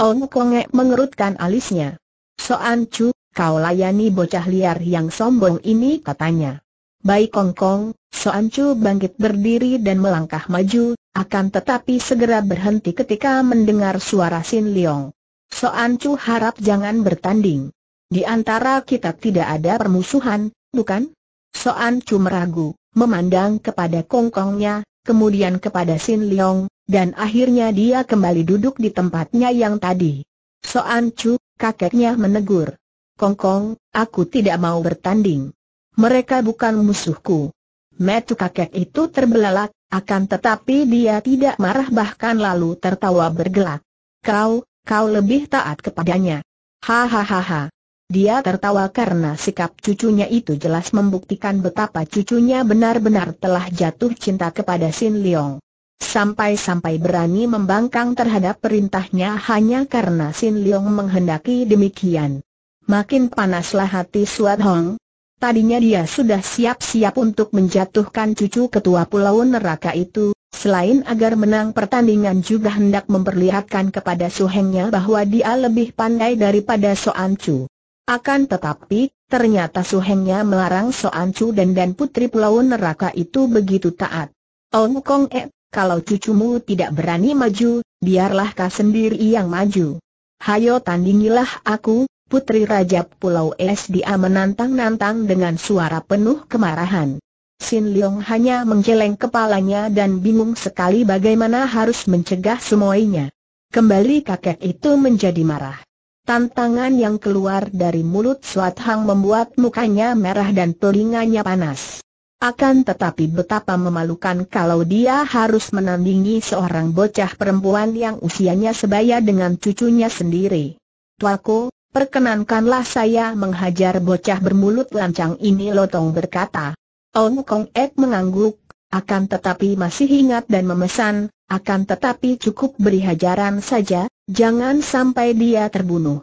Ong Konge mengerutkan alisnya. Soan Chu, kau layani bocah liar yang sombong ini katanya. Baik Ong Kong, Soan Chu bangkit berdiri dan melangkah maju, akan tetapi segera berhenti ketika mendengar suara Sin Leong. Soan Chu harap jangan bertanding. Di antara kita tidak ada permusuhan, bukan? Soan Chu meragu, memandang kepada kongkongnya, kemudian kepada Sin Leong, dan akhirnya dia kembali duduk di tempatnya yang tadi. Soan Chu, kakeknya menegur. Kong Kong, aku tidak mau bertanding. Mereka bukan musuhku. Metu kakek itu terbelalak, akan tetapi dia tidak marah bahkan lalu tertawa bergelak. Kau, kau lebih taat kepadanya. Hahaha. Dia tertawa karena sikap cucunya itu jelas membuktikan betapa cucunya benar-benar telah jatuh cinta kepada Sin Leong. Sampai-sampai berani membangkang terhadap perintahnya hanya karena Sin Leong menghendaki demikian. Makin panaslah hati Suat Hong. Tadinya dia sudah siap-siap untuk menjatuhkan cucu ketua pulau neraka itu, Selain agar menang pertandingan juga hendak memperlihatkan kepada suhengnya bahwa dia lebih pandai daripada Soan Chu. Akan tetapi, ternyata suhengnya melarang Soancu dan dan putri pulau neraka itu begitu taat. Ong Kong E, kalau cucumu tidak berani maju, biarlah kau sendiri yang maju. Hayo tandingilah aku, Putri Raja Pulau Es dia menantang-nantang dengan suara penuh kemarahan. Sin Leong hanya menggeleng kepalanya dan bingung sekali bagaimana harus mencegah semuanya. Kembali kakek itu menjadi marah. Tantangan yang keluar dari mulut Suat Hang membuat mukanya merah dan telinganya panas. Akan tetapi betapa memalukan kalau dia harus menandingi seorang bocah perempuan yang usianya sebaya dengan cucunya sendiri. Tuaku, perkenankanlah saya menghajar bocah bermulut lancang ini Lotong berkata. Ong Kong Ek mengangguk, akan tetapi masih ingat dan memesan, akan tetapi cukup beri hajaran saja, Jangan sampai dia terbunuh.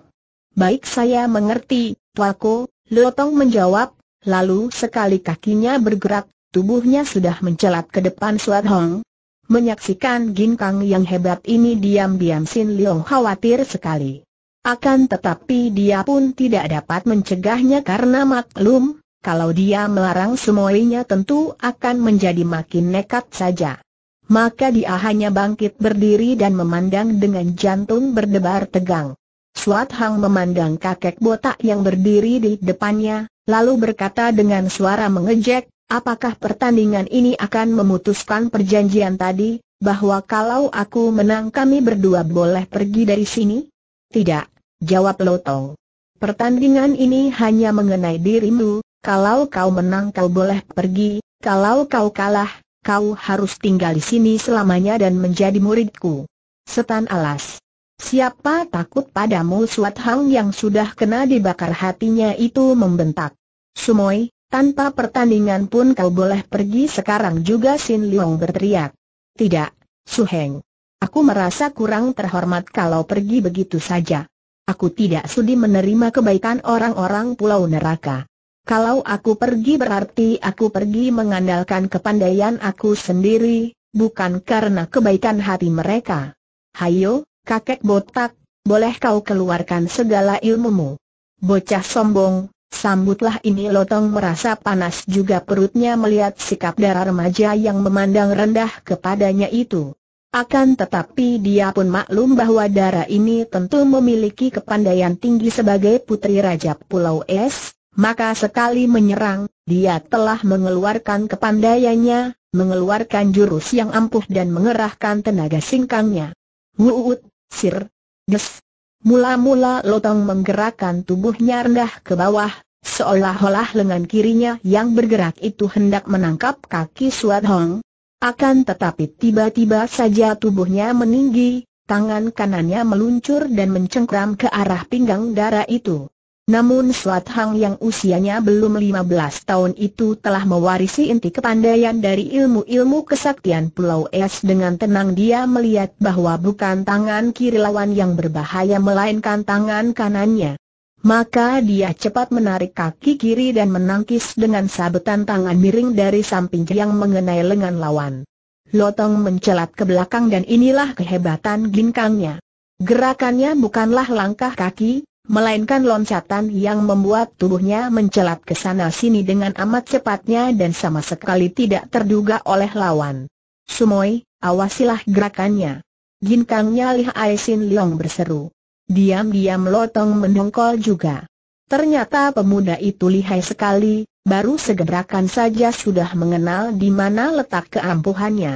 Baik saya mengerti, Tuako, Lotong menjawab, lalu sekali kakinya bergerak, tubuhnya sudah mencelat ke depan Suat Hong. Menyaksikan ginkang yang hebat ini diam-diam Sin Liu khawatir sekali. Akan tetapi dia pun tidak dapat mencegahnya karena maklum, kalau dia melarang semuanya tentu akan menjadi makin nekat saja maka dia hanya bangkit berdiri dan memandang dengan jantung berdebar tegang. Suat Hang memandang kakek botak yang berdiri di depannya, lalu berkata dengan suara mengejek, apakah pertandingan ini akan memutuskan perjanjian tadi, bahwa kalau aku menang kami berdua boleh pergi dari sini? Tidak, jawab Lotong. Pertandingan ini hanya mengenai dirimu, kalau kau menang kau boleh pergi, kalau kau kalah, kau harus tinggal di sini selamanya dan menjadi muridku. Setan alas. Siapa takut padamu Suat Hang yang sudah kena dibakar hatinya itu membentak. Sumoy, tanpa pertandingan pun kau boleh pergi sekarang juga Sin Leong berteriak. Tidak, Su Suheng. Aku merasa kurang terhormat kalau pergi begitu saja. Aku tidak sudi menerima kebaikan orang-orang pulau neraka. Kalau aku pergi berarti aku pergi mengandalkan kepandaian aku sendiri, bukan karena kebaikan hati mereka. Hayo, kakek botak, boleh kau keluarkan segala ilmumu. Bocah sombong, sambutlah ini lotong merasa panas juga perutnya melihat sikap darah remaja yang memandang rendah kepadanya itu. Akan tetapi dia pun maklum bahwa darah ini tentu memiliki kepandaian tinggi sebagai putri Raja Pulau Es, maka sekali menyerang, dia telah mengeluarkan kepandaiannya, mengeluarkan jurus yang ampuh dan mengerahkan tenaga singkangnya. Wuut, sir, des. Mula-mula Lotong menggerakkan tubuhnya rendah ke bawah, seolah-olah lengan kirinya yang bergerak itu hendak menangkap kaki Suat Hong. Akan tetapi tiba-tiba saja tubuhnya meninggi, tangan kanannya meluncur dan mencengkram ke arah pinggang darah itu. Namun Swat Hang yang usianya belum 15 tahun itu telah mewarisi inti kepandaian dari ilmu-ilmu kesaktian Pulau Es dengan tenang dia melihat bahwa bukan tangan kiri lawan yang berbahaya melainkan tangan kanannya. Maka dia cepat menarik kaki kiri dan menangkis dengan sabetan tangan miring dari samping yang mengenai lengan lawan. Lotong mencelat ke belakang dan inilah kehebatan ginkangnya. Gerakannya bukanlah langkah kaki, melainkan loncatan yang membuat tubuhnya mencelat ke sana sini dengan amat cepatnya dan sama sekali tidak terduga oleh lawan. Sumoy, awasilah gerakannya. Ginkangnya Lih Aisin Leong berseru. Diam-diam Lotong mendongkol juga. Ternyata pemuda itu lihai sekali, baru segerakan saja sudah mengenal di mana letak keampuhannya.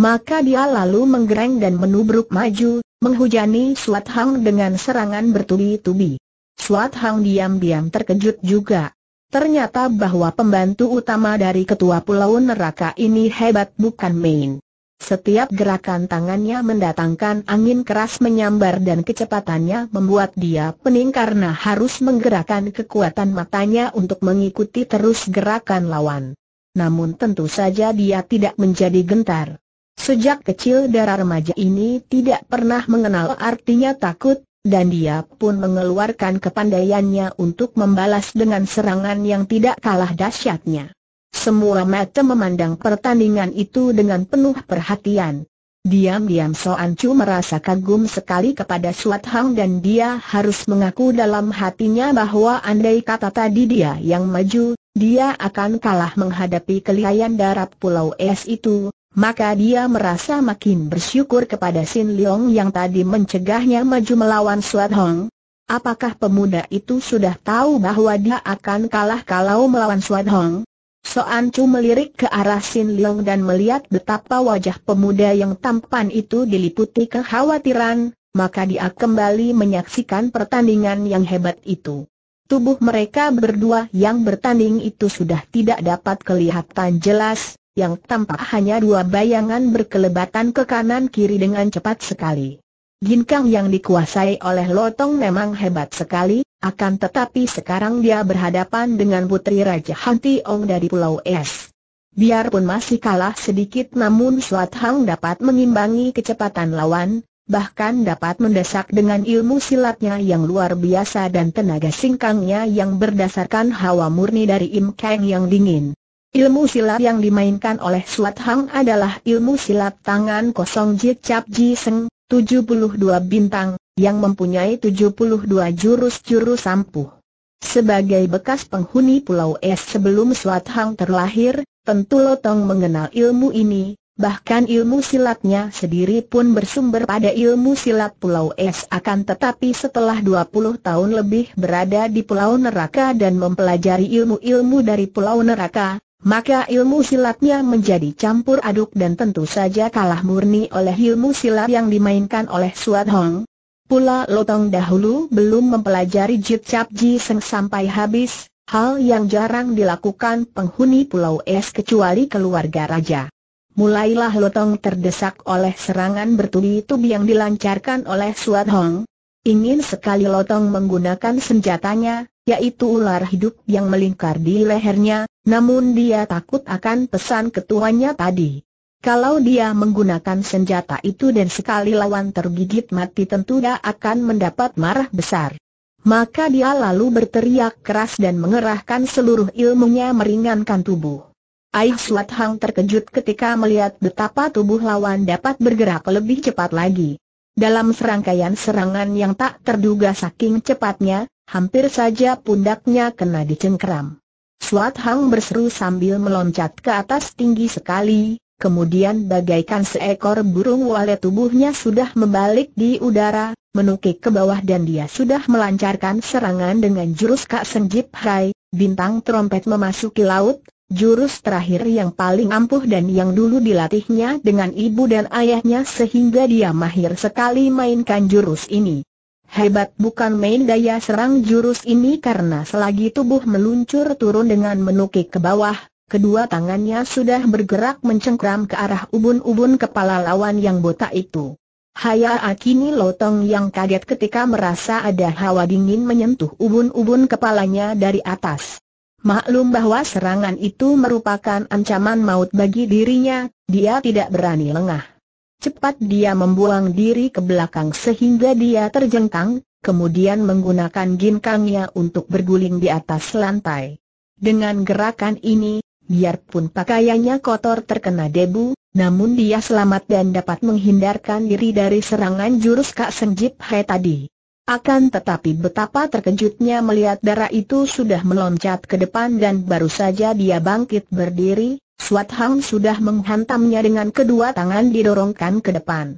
Maka dia lalu menggereng dan menubruk maju, menghujani Suat Hang dengan serangan bertubi-tubi. Suat Hang diam-diam terkejut juga. Ternyata bahwa pembantu utama dari ketua pulau neraka ini hebat bukan main. Setiap gerakan tangannya mendatangkan angin keras menyambar dan kecepatannya membuat dia pening karena harus menggerakkan kekuatan matanya untuk mengikuti terus gerakan lawan. Namun tentu saja dia tidak menjadi gentar. Sejak kecil darah remaja ini tidak pernah mengenal artinya takut, dan dia pun mengeluarkan kepandaiannya untuk membalas dengan serangan yang tidak kalah dahsyatnya. Semua mata memandang pertandingan itu dengan penuh perhatian. Diam-diam Soan Chu merasa kagum sekali kepada Suat Hang dan dia harus mengaku dalam hatinya bahwa andai kata tadi dia yang maju, dia akan kalah menghadapi kelihayan darat Pulau Es itu, maka dia merasa makin bersyukur kepada Sin Leong yang tadi mencegahnya maju melawan Suat Hong. Apakah pemuda itu sudah tahu bahwa dia akan kalah kalau melawan Suat Hong? Soan Chu melirik ke arah Sin Leong dan melihat betapa wajah pemuda yang tampan itu diliputi kekhawatiran, maka dia kembali menyaksikan pertandingan yang hebat itu. Tubuh mereka berdua yang bertanding itu sudah tidak dapat kelihatan jelas, yang tampak hanya dua bayangan berkelebatan ke kanan kiri dengan cepat sekali. Ginkang yang dikuasai oleh Lotong memang hebat sekali, akan tetapi sekarang dia berhadapan dengan putri Raja Hanti Ong dari Pulau Es. Biarpun masih kalah sedikit namun Suat Hang dapat mengimbangi kecepatan lawan, bahkan dapat mendesak dengan ilmu silatnya yang luar biasa dan tenaga singkangnya yang berdasarkan hawa murni dari Im Kang yang dingin. Ilmu silat yang dimainkan oleh Suat Hang adalah ilmu silat tangan kosong Jit Cap Ji Seng, 72 bintang, yang mempunyai 72 jurus-jurus ampuh. Sebagai bekas penghuni Pulau Es sebelum Suat Hang terlahir, tentu Lotong mengenal ilmu ini, bahkan ilmu silatnya sendiri pun bersumber pada ilmu silat Pulau Es akan tetapi setelah 20 tahun lebih berada di Pulau Neraka dan mempelajari ilmu-ilmu dari Pulau Neraka, maka ilmu silatnya menjadi campur aduk dan tentu saja kalah murni oleh ilmu silat yang dimainkan oleh Suat Hong. Pula Lotong dahulu belum mempelajari Jit Cap Ji Seng sampai habis, hal yang jarang dilakukan penghuni Pulau Es kecuali keluarga raja. Mulailah Lotong terdesak oleh serangan bertubi-tubi yang dilancarkan oleh Suat Hong. Ingin sekali Lotong menggunakan senjatanya, yaitu ular hidup yang melingkar di lehernya, namun dia takut akan pesan ketuanya tadi. Kalau dia menggunakan senjata itu dan sekali lawan tergigit mati tentu dia akan mendapat marah besar. Maka dia lalu berteriak keras dan mengerahkan seluruh ilmunya meringankan tubuh. Aih Suat Hang terkejut ketika melihat betapa tubuh lawan dapat bergerak lebih cepat lagi. Dalam serangkaian serangan yang tak terduga saking cepatnya, hampir saja pundaknya kena dicengkeram. Suat Hang berseru sambil meloncat ke atas tinggi sekali, kemudian bagaikan seekor burung walet tubuhnya sudah membalik di udara, menukik ke bawah dan dia sudah melancarkan serangan dengan jurus Kak Sengjip Hai, bintang trompet memasuki laut, jurus terakhir yang paling ampuh dan yang dulu dilatihnya dengan ibu dan ayahnya sehingga dia mahir sekali mainkan jurus ini. Hebat bukan main daya serang jurus ini karena selagi tubuh meluncur turun dengan menukik ke bawah, kedua tangannya sudah bergerak mencengkram ke arah ubun-ubun kepala lawan yang botak itu. Haya Akini Lotong yang kaget ketika merasa ada hawa dingin menyentuh ubun-ubun kepalanya dari atas. Maklum bahwa serangan itu merupakan ancaman maut bagi dirinya, dia tidak berani lengah. Cepat dia membuang diri ke belakang sehingga dia terjengkang, kemudian menggunakan ginkangnya untuk berguling di atas lantai. Dengan gerakan ini, biarpun pakaiannya kotor terkena debu, namun dia selamat dan dapat menghindarkan diri dari serangan jurus Kak Senjip He tadi. Akan tetapi betapa terkejutnya melihat darah itu sudah meloncat ke depan dan baru saja dia bangkit berdiri, Suat Hang sudah menghantamnya dengan kedua tangan didorongkan ke depan.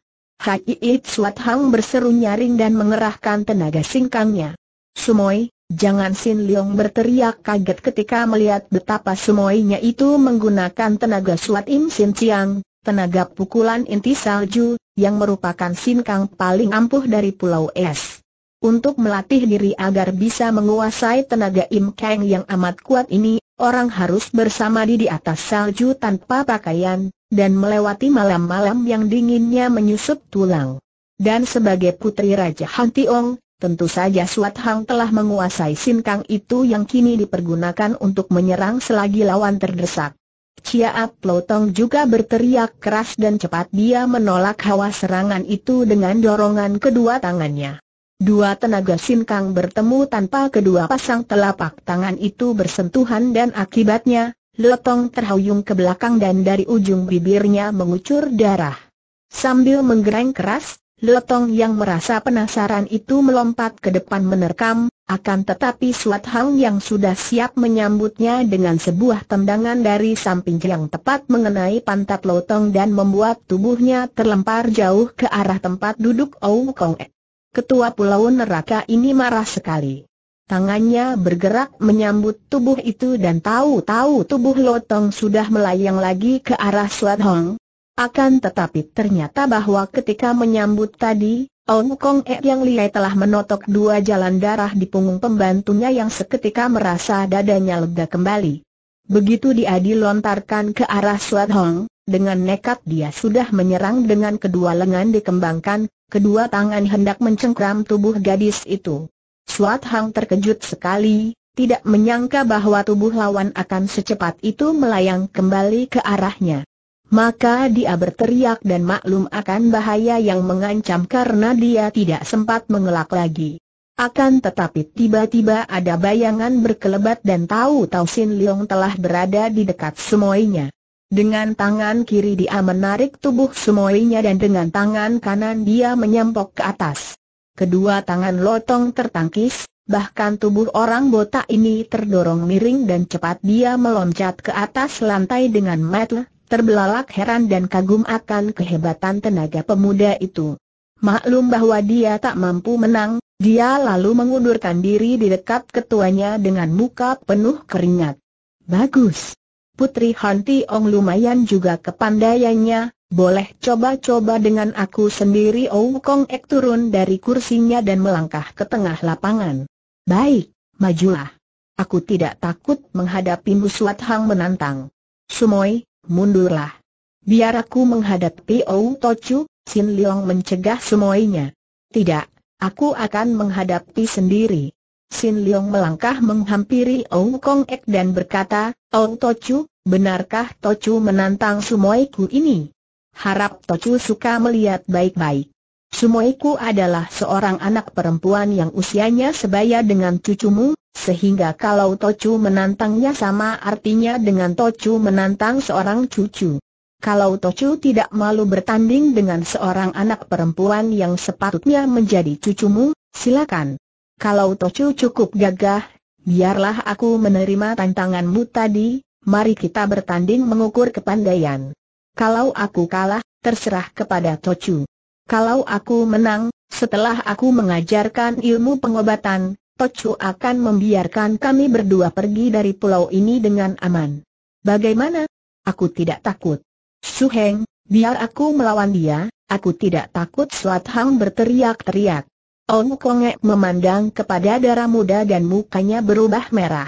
It Suat Hang berseru nyaring dan mengerahkan tenaga singkangnya. Sumoy, jangan Sin Leong berteriak kaget ketika melihat betapa Sumoynya itu menggunakan tenaga Suat Im Sin Chiang, tenaga pukulan inti salju, yang merupakan sinkang paling ampuh dari Pulau Es. Untuk melatih diri agar bisa menguasai tenaga Im Kang yang amat kuat ini orang harus bersama di atas salju tanpa pakaian, dan melewati malam-malam yang dinginnya menyusup tulang. Dan sebagai putri Raja Han Tiong, tentu saja Suat Hang telah menguasai sinkang itu yang kini dipergunakan untuk menyerang selagi lawan terdesak. Chia Plotong juga berteriak keras dan cepat dia menolak hawa serangan itu dengan dorongan kedua tangannya. Dua tenaga sinkang bertemu tanpa kedua pasang telapak tangan itu bersentuhan dan akibatnya, Letong terhuyung ke belakang dan dari ujung bibirnya mengucur darah. Sambil menggereng keras, Letong yang merasa penasaran itu melompat ke depan menerkam, akan tetapi Suat Hang yang sudah siap menyambutnya dengan sebuah tendangan dari samping yang tepat mengenai pantat lotong dan membuat tubuhnya terlempar jauh ke arah tempat duduk Ou Kong E ketua pulau neraka ini marah sekali. Tangannya bergerak menyambut tubuh itu dan tahu-tahu tubuh Lotong sudah melayang lagi ke arah Suat Hong. Akan tetapi ternyata bahwa ketika menyambut tadi, Ong Kong E yang liai telah menotok dua jalan darah di punggung pembantunya yang seketika merasa dadanya lega kembali. Begitu dia dilontarkan ke arah Suat Hong, dengan nekat dia sudah menyerang dengan kedua lengan dikembangkan, Kedua tangan hendak mencengkram tubuh gadis itu. Suat Hang terkejut sekali, tidak menyangka bahwa tubuh lawan akan secepat itu melayang kembali ke arahnya. Maka dia berteriak dan maklum akan bahaya yang mengancam karena dia tidak sempat mengelak lagi. Akan tetapi tiba-tiba ada bayangan berkelebat dan tahu-tahu Sin Leong telah berada di dekat semuanya. Dengan tangan kiri dia menarik tubuh semuanya dan dengan tangan kanan dia menyempok ke atas. Kedua tangan lotong tertangkis, bahkan tubuh orang botak ini terdorong miring dan cepat dia meloncat ke atas lantai dengan metel, terbelalak heran dan kagum akan kehebatan tenaga pemuda itu. Maklum bahwa dia tak mampu menang, dia lalu mengundurkan diri di dekat ketuanya dengan muka penuh keringat. Bagus, Putri Han Tiong lumayan juga kepandaiannya, boleh coba-coba dengan aku sendiri Ou Kong Ek turun dari kursinya dan melangkah ke tengah lapangan. Baik, majulah. Aku tidak takut menghadapi Musuat Hang menantang. Sumoy, mundurlah. Biar aku menghadapi Ou Tochu, Sin Leong mencegah Sumoynya. Tidak, aku akan menghadapi sendiri. Sin Leong melangkah menghampiri Ong Kong Ek dan berkata, Ong Tochu, benarkah Tochu menantang sumoiku ini? Harap Tochu suka melihat baik-baik. Sumoiku adalah seorang anak perempuan yang usianya sebaya dengan cucumu, sehingga kalau Tochu menantangnya sama artinya dengan Tochu menantang seorang cucu. Kalau Tochu tidak malu bertanding dengan seorang anak perempuan yang sepatutnya menjadi cucumu, silakan kalau Tochu cukup gagah, biarlah aku menerima tantanganmu tadi, mari kita bertanding mengukur kepandaian. Kalau aku kalah, terserah kepada Tochu. Kalau aku menang, setelah aku mengajarkan ilmu pengobatan, Tochu akan membiarkan kami berdua pergi dari pulau ini dengan aman. Bagaimana? Aku tidak takut. Suheng, biar aku melawan dia, aku tidak takut Suat Hang berteriak-teriak. Ong Kongek memandang kepada darah muda dan mukanya berubah merah.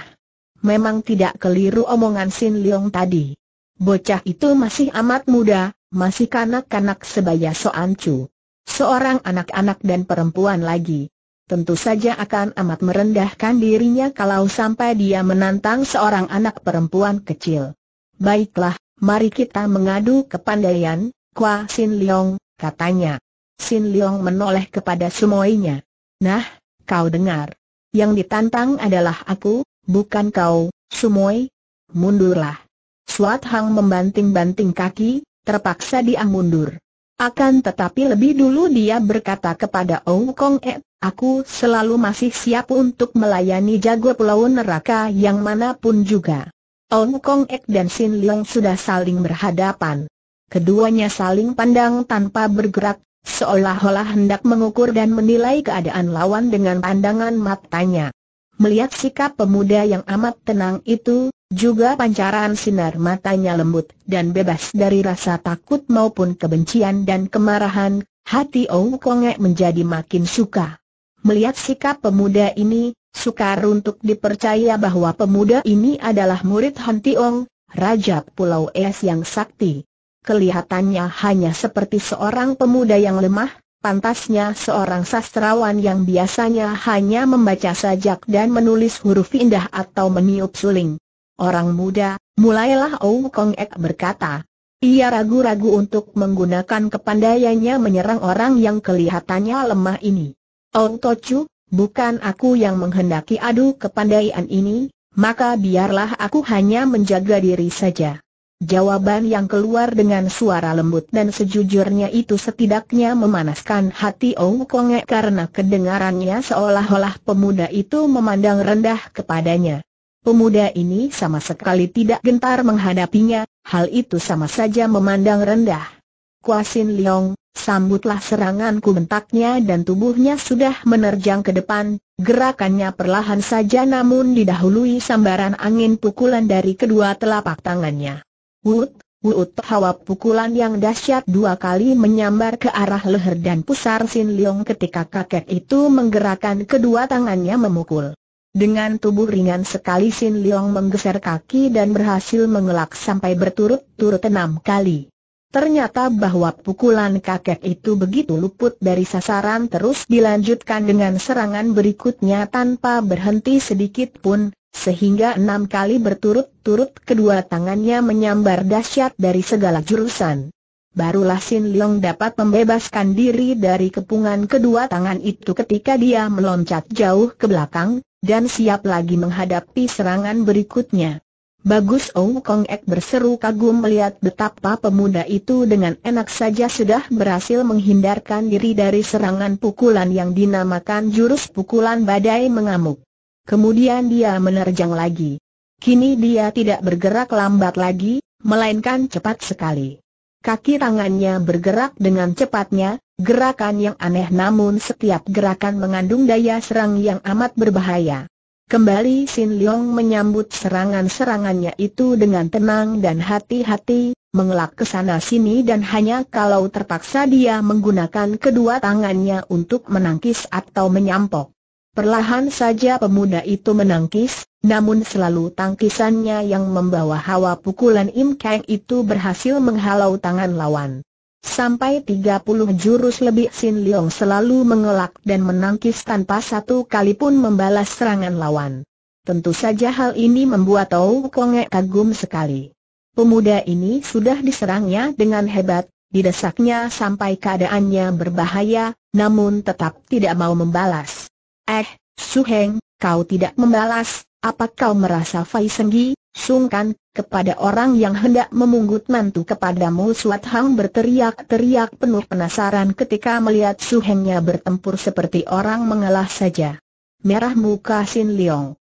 Memang tidak keliru omongan Sin Leong tadi. Bocah itu masih amat muda, masih kanak-kanak sebaya Chu. Seorang anak-anak dan perempuan lagi. Tentu saja akan amat merendahkan dirinya kalau sampai dia menantang seorang anak perempuan kecil. Baiklah, mari kita mengadu ke kepandaian, Kwa Sin Leong, katanya. Sin Leong menoleh kepada semuanya. Nah, kau dengar. Yang ditantang adalah aku, bukan kau, Sumoy. Mundurlah. Suat Hang membanting-banting kaki, terpaksa dia mundur. Akan tetapi lebih dulu dia berkata kepada Ong Kong E, aku selalu masih siap untuk melayani jago pulau neraka yang manapun juga. Ong Kong Ek dan Sin Leong sudah saling berhadapan. Keduanya saling pandang tanpa bergerak, Seolah-olah hendak mengukur dan menilai keadaan lawan dengan pandangan matanya. Melihat sikap pemuda yang amat tenang itu, juga pancaran sinar matanya lembut dan bebas dari rasa takut maupun kebencian dan kemarahan, hati Ong Konge menjadi makin suka. Melihat sikap pemuda ini, Sukar untuk dipercaya bahwa pemuda ini adalah murid Han Tiong, Raja Pulau Es yang sakti kelihatannya hanya seperti seorang pemuda yang lemah, pantasnya seorang sastrawan yang biasanya hanya membaca sajak dan menulis huruf indah atau meniup suling. Orang muda, mulailah Ou Kong Ek berkata. Ia ragu-ragu untuk menggunakan kepandaiannya menyerang orang yang kelihatannya lemah ini. Ong Tochu, bukan aku yang menghendaki adu kepandaian ini, maka biarlah aku hanya menjaga diri saja. Jawaban yang keluar dengan suara lembut dan sejujurnya itu setidaknya memanaskan hati Ong Konge karena kedengarannya seolah-olah pemuda itu memandang rendah kepadanya. Pemuda ini sama sekali tidak gentar menghadapinya, hal itu sama saja memandang rendah. Kuasin Leong, sambutlah seranganku bentaknya dan tubuhnya sudah menerjang ke depan, gerakannya perlahan saja namun didahului sambaran angin pukulan dari kedua telapak tangannya. Wut, wut! Hawa pukulan yang dahsyat dua kali menyambar ke arah leher dan pusar Sin Leong ketika kakek itu menggerakkan kedua tangannya memukul. Dengan tubuh ringan sekali Sin Leong menggeser kaki dan berhasil mengelak sampai berturut-turut enam kali. Ternyata bahwa pukulan kakek itu begitu luput dari sasaran terus dilanjutkan dengan serangan berikutnya tanpa berhenti sedikit pun, sehingga enam kali berturut-turut kedua tangannya menyambar dahsyat dari segala jurusan. Barulah Sin Leong dapat membebaskan diri dari kepungan kedua tangan itu ketika dia meloncat jauh ke belakang, dan siap lagi menghadapi serangan berikutnya. Bagus Ong Kong Ek berseru kagum melihat betapa pemuda itu dengan enak saja sudah berhasil menghindarkan diri dari serangan pukulan yang dinamakan jurus pukulan badai mengamuk kemudian dia menerjang lagi. Kini dia tidak bergerak lambat lagi, melainkan cepat sekali. Kaki tangannya bergerak dengan cepatnya, gerakan yang aneh namun setiap gerakan mengandung daya serang yang amat berbahaya. Kembali Sin Leong menyambut serangan-serangannya itu dengan tenang dan hati-hati, mengelak ke sana sini dan hanya kalau terpaksa dia menggunakan kedua tangannya untuk menangkis atau menyampok. Perlahan saja pemuda itu menangkis, namun selalu tangkisannya yang membawa hawa pukulan Im Kang itu berhasil menghalau tangan lawan. Sampai 30 jurus lebih Sin Leong selalu mengelak dan menangkis tanpa satu kali pun membalas serangan lawan. Tentu saja hal ini membuat Tau Konge kagum sekali. Pemuda ini sudah diserangnya dengan hebat, didesaknya sampai keadaannya berbahaya, namun tetap tidak mau membalas. Eh, Su Heng, kau tidak membalas, apa kau merasa Fai Senggi, sungkan, kepada orang yang hendak memungut mantu kepadamu Suat Hang berteriak-teriak penuh penasaran ketika melihat Su Hengnya bertempur seperti orang mengalah saja. Merah muka Sin Leong.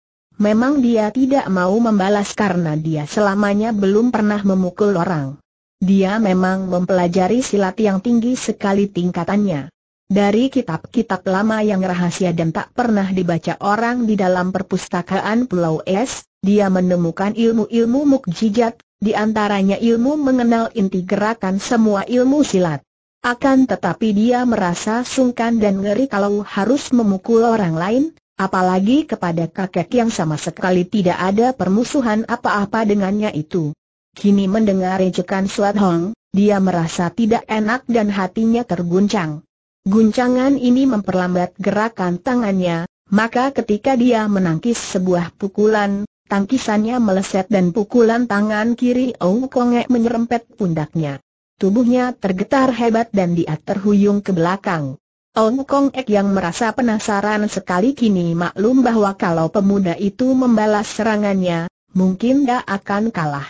Memang dia tidak mau membalas karena dia selamanya belum pernah memukul orang. Dia memang mempelajari silat yang tinggi sekali tingkatannya. Dari kitab-kitab lama yang rahasia dan tak pernah dibaca orang di dalam perpustakaan Pulau Es, dia menemukan ilmu-ilmu mukjizat, di antaranya ilmu mengenal inti gerakan semua ilmu silat. Akan tetapi dia merasa sungkan dan ngeri kalau harus memukul orang lain, apalagi kepada kakek yang sama sekali tidak ada permusuhan apa-apa dengannya itu. Kini mendengar ejekan Suat Hong, dia merasa tidak enak dan hatinya terguncang. Guncangan ini memperlambat gerakan tangannya, maka ketika dia menangkis sebuah pukulan, tangkisannya meleset dan pukulan tangan kiri Ong Kongek menyerempet pundaknya. Tubuhnya tergetar hebat dan dia terhuyung ke belakang. Ong Kong Ek yang merasa penasaran sekali kini maklum bahwa kalau pemuda itu membalas serangannya, mungkin dia akan kalah.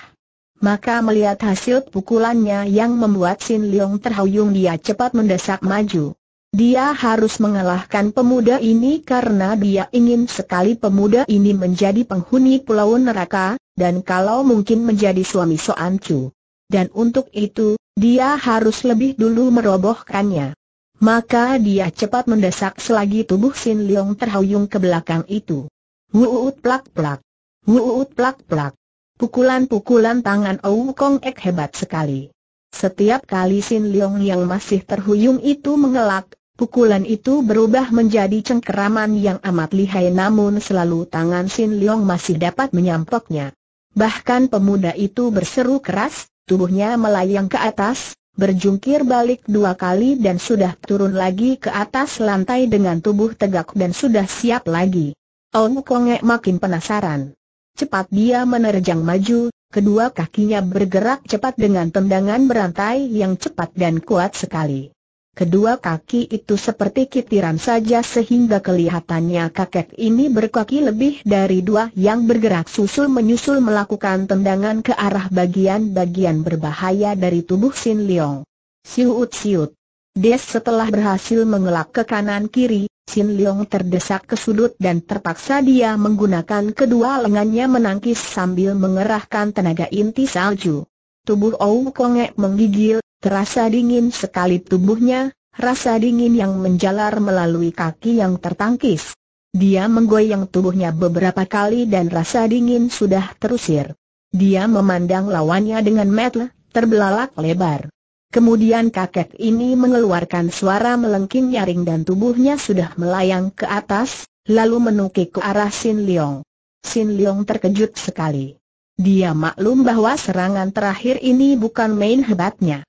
Maka melihat hasil pukulannya yang membuat Sin Leong terhuyung dia cepat mendesak maju. Dia harus mengalahkan pemuda ini karena dia ingin sekali pemuda ini menjadi penghuni pulau neraka, dan kalau mungkin menjadi suami Soan Chu. Dan untuk itu, dia harus lebih dulu merobohkannya. Maka dia cepat mendesak selagi tubuh Sin Leong terhuyung ke belakang itu. Wuut plak plak. Wuut plak plak. Pukulan-pukulan tangan Ou Kong Ek hebat sekali. Setiap kali Sin Leong yang masih terhuyung itu mengelak, Pukulan itu berubah menjadi cengkeraman yang amat lihai namun selalu tangan Sin Leong masih dapat menyampoknya. Bahkan pemuda itu berseru keras, tubuhnya melayang ke atas, berjungkir balik dua kali dan sudah turun lagi ke atas lantai dengan tubuh tegak dan sudah siap lagi. Ong Konge makin penasaran. Cepat dia menerjang maju, kedua kakinya bergerak cepat dengan tendangan berantai yang cepat dan kuat sekali. Kedua kaki itu seperti kitiran saja sehingga kelihatannya kakek ini berkaki lebih dari dua yang bergerak susul-menyusul melakukan tendangan ke arah bagian-bagian berbahaya dari tubuh Sin Leong. Siut-siut. Des setelah berhasil mengelak ke kanan kiri, Sin Leong terdesak ke sudut dan terpaksa dia menggunakan kedua lengannya menangkis sambil mengerahkan tenaga inti salju. Tubuh Ou Kongek menggigil, Terasa dingin sekali tubuhnya, rasa dingin yang menjalar melalui kaki yang tertangkis. Dia menggoyang tubuhnya beberapa kali dan rasa dingin sudah terusir. Dia memandang lawannya dengan metle, terbelalak lebar. Kemudian kakek ini mengeluarkan suara melengking nyaring dan tubuhnya sudah melayang ke atas, lalu menukik ke arah Sin Leong. Sin Leong terkejut sekali. Dia maklum bahwa serangan terakhir ini bukan main hebatnya.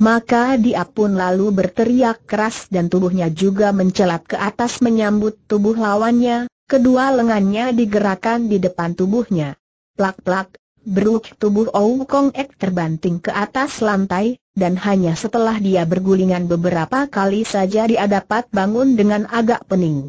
Maka dia pun lalu berteriak keras dan tubuhnya juga mencelat ke atas menyambut tubuh lawannya, kedua lengannya digerakkan di depan tubuhnya. Plak-plak, beruk tubuh Ou Kong Ek terbanting ke atas lantai, dan hanya setelah dia bergulingan beberapa kali saja dia dapat bangun dengan agak pening.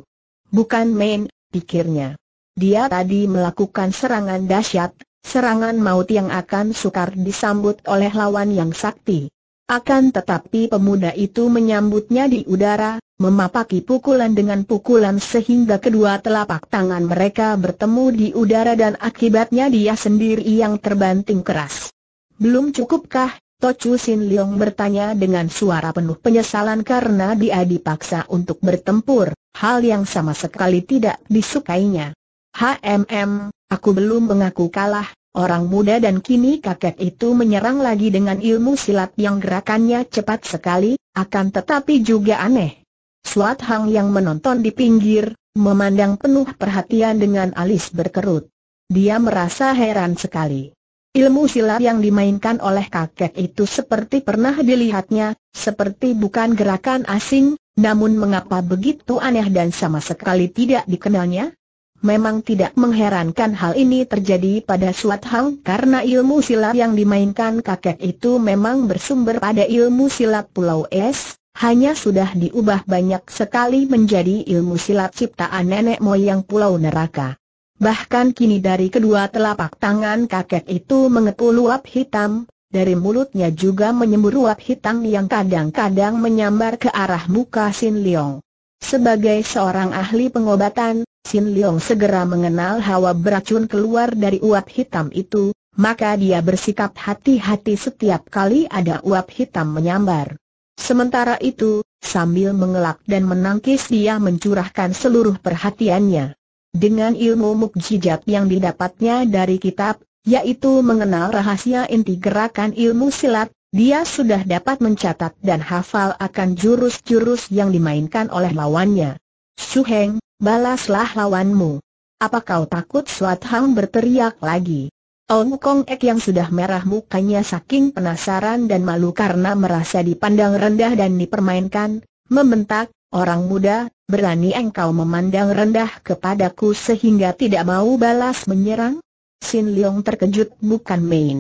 Bukan main, pikirnya. Dia tadi melakukan serangan dahsyat, serangan maut yang akan sukar disambut oleh lawan yang sakti. Akan tetapi pemuda itu menyambutnya di udara, memapaki pukulan dengan pukulan sehingga kedua telapak tangan mereka bertemu di udara dan akibatnya dia sendiri yang terbanting keras. Belum cukupkah? Tochu Sin Leong bertanya dengan suara penuh penyesalan karena dia dipaksa untuk bertempur, hal yang sama sekali tidak disukainya. HMM, aku belum mengaku kalah, Orang muda dan kini kakek itu menyerang lagi dengan ilmu silat yang gerakannya cepat sekali, akan tetapi juga aneh. Suat Hang yang menonton di pinggir, memandang penuh perhatian dengan alis berkerut. Dia merasa heran sekali. Ilmu silat yang dimainkan oleh kakek itu seperti pernah dilihatnya, seperti bukan gerakan asing, namun mengapa begitu aneh dan sama sekali tidak dikenalnya? Memang tidak mengherankan hal ini terjadi pada Suat Hang karena ilmu silat yang dimainkan kakek itu memang bersumber pada ilmu silat Pulau Es, hanya sudah diubah banyak sekali menjadi ilmu silat ciptaan nenek moyang Pulau Neraka. Bahkan kini dari kedua telapak tangan kakek itu mengepul uap hitam, dari mulutnya juga menyembur uap hitam yang kadang-kadang menyambar ke arah muka Sin Leong. Sebagai seorang ahli pengobatan, Sin Leong segera mengenal hawa beracun keluar dari uap hitam itu, maka dia bersikap hati-hati setiap kali ada uap hitam menyambar. Sementara itu, sambil mengelak dan menangkis dia mencurahkan seluruh perhatiannya. Dengan ilmu mukjizat yang didapatnya dari kitab, yaitu mengenal rahasia inti gerakan ilmu silat, dia sudah dapat mencatat dan hafal akan jurus-jurus yang dimainkan oleh lawannya. Su Heng, balaslah lawanmu. Apa kau takut Suat Hang berteriak lagi? Ong Kong Ek yang sudah merah mukanya saking penasaran dan malu karena merasa dipandang rendah dan dipermainkan, membentak, orang muda, berani engkau memandang rendah kepadaku sehingga tidak mau balas menyerang? Sin Leong terkejut bukan main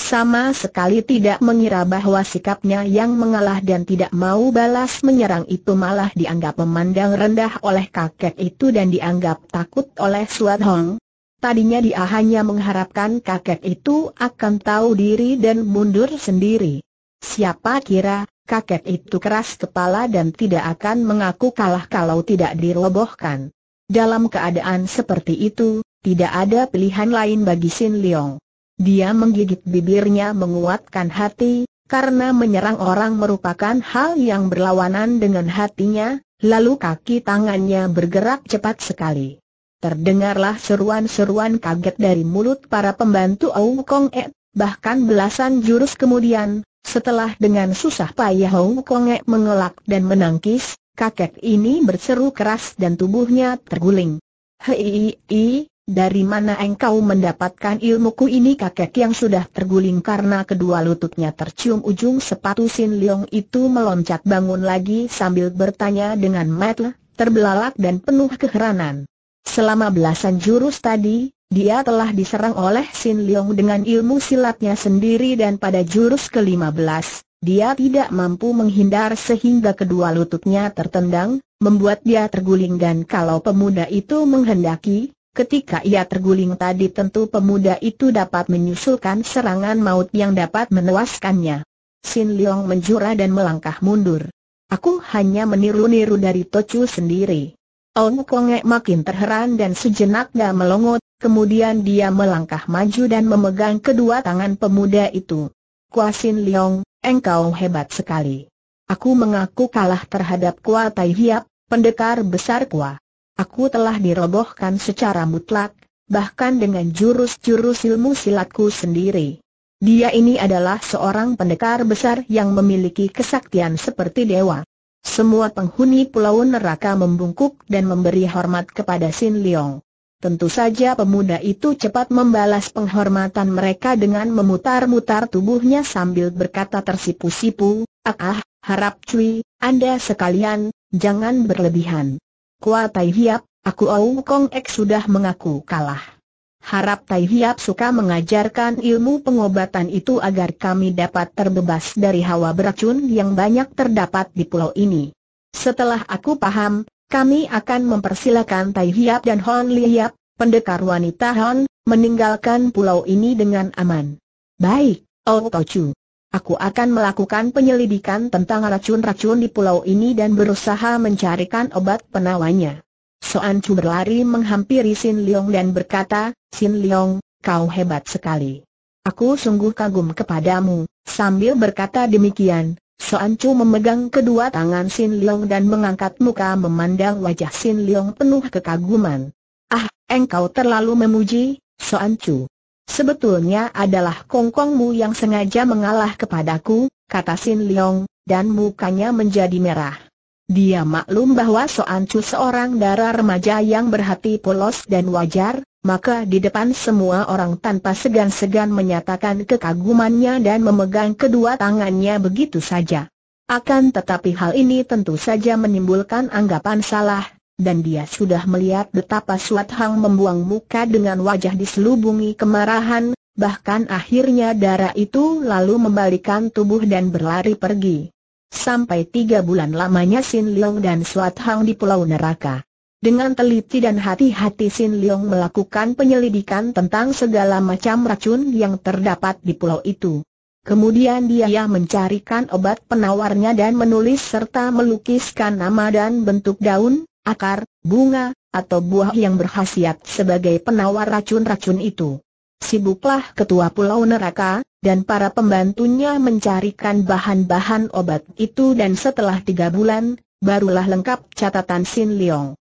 sama sekali tidak mengira bahwa sikapnya yang mengalah dan tidak mau balas menyerang itu malah dianggap memandang rendah oleh kakek itu dan dianggap takut oleh Suat Hong. Tadinya dia hanya mengharapkan kakek itu akan tahu diri dan mundur sendiri. Siapa kira, kakek itu keras kepala dan tidak akan mengaku kalah kalau tidak dirobohkan. Dalam keadaan seperti itu, tidak ada pilihan lain bagi Sin Leong. Dia menggigit bibirnya menguatkan hati, karena menyerang orang merupakan hal yang berlawanan dengan hatinya, lalu kaki tangannya bergerak cepat sekali. Terdengarlah seruan-seruan kaget dari mulut para pembantu Aung Kong E, bahkan belasan jurus kemudian, setelah dengan susah payah Aung Kong E mengelak dan menangkis, kakek ini berseru keras dan tubuhnya terguling. Hei, dari mana engkau mendapatkan ilmuku ini kakek yang sudah terguling karena kedua lututnya tercium ujung sepatu Sin Leong itu meloncat bangun lagi sambil bertanya dengan metel, terbelalak dan penuh keheranan. Selama belasan jurus tadi, dia telah diserang oleh Sin Leong dengan ilmu silatnya sendiri dan pada jurus ke-15, dia tidak mampu menghindar sehingga kedua lututnya tertendang, membuat dia terguling dan kalau pemuda itu menghendaki, Ketika ia terguling tadi tentu pemuda itu dapat menyusulkan serangan maut yang dapat menewaskannya. Sin Leong menjura dan melangkah mundur. Aku hanya meniru-niru dari Tochu sendiri. Ong Konge makin terheran dan sejenak dia melongot, kemudian dia melangkah maju dan memegang kedua tangan pemuda itu. Kuasin Leong, engkau hebat sekali. Aku mengaku kalah terhadap Kua Tai Hiap, pendekar besar Kua. Aku telah dirobohkan secara mutlak, bahkan dengan jurus-jurus ilmu silatku sendiri. Dia ini adalah seorang pendekar besar yang memiliki kesaktian seperti dewa. Semua penghuni pulau neraka membungkuk dan memberi hormat kepada Sin Leong. Tentu saja pemuda itu cepat membalas penghormatan mereka dengan memutar-mutar tubuhnya sambil berkata tersipu-sipu, ah, ah, harap cuy, anda sekalian, jangan berlebihan. Kua Tai Hiap, aku Au Kong Ek sudah mengaku kalah. Harap Tai Hiap suka mengajarkan ilmu pengobatan itu agar kami dapat terbebas dari hawa beracun yang banyak terdapat di pulau ini. Setelah aku paham, kami akan mempersilakan Tai Hiap dan Hon Li Hiap, pendekar wanita Hon, meninggalkan pulau ini dengan aman. Baik, Ou Tochu. Aku akan melakukan penyelidikan tentang racun-racun di pulau ini dan berusaha mencarikan obat penawarnya. Soan Chu berlari menghampiri Sin Leong dan berkata, Sin Leong, kau hebat sekali. Aku sungguh kagum kepadamu. Sambil berkata demikian, Soan Chu memegang kedua tangan Sin Leong dan mengangkat muka memandang wajah Sin Leong penuh kekaguman. Ah, engkau terlalu memuji, Soan Chu. Sebetulnya adalah kongkongmu yang sengaja mengalah kepadaku, kata Sin Leong, dan mukanya menjadi merah. Dia maklum bahwa Soan Chu seorang darah remaja yang berhati polos dan wajar, maka di depan semua orang tanpa segan-segan menyatakan kekagumannya dan memegang kedua tangannya begitu saja. Akan tetapi hal ini tentu saja menimbulkan anggapan salah, dan dia sudah melihat betapa Suat Hang membuang muka dengan wajah diselubungi kemarahan, bahkan akhirnya darah itu lalu membalikan tubuh dan berlari pergi. Sampai tiga bulan lamanya Sin Leong dan Suat Hang di Pulau Neraka. Dengan teliti dan hati-hati Sin Leong melakukan penyelidikan tentang segala macam racun yang terdapat di pulau itu. Kemudian dia mencarikan obat penawarnya dan menulis serta melukiskan nama dan bentuk daun, akar, bunga, atau buah yang berkhasiat sebagai penawar racun-racun itu. Sibuklah ketua pulau neraka, dan para pembantunya mencarikan bahan-bahan obat itu dan setelah tiga bulan, barulah lengkap catatan Sin Leong.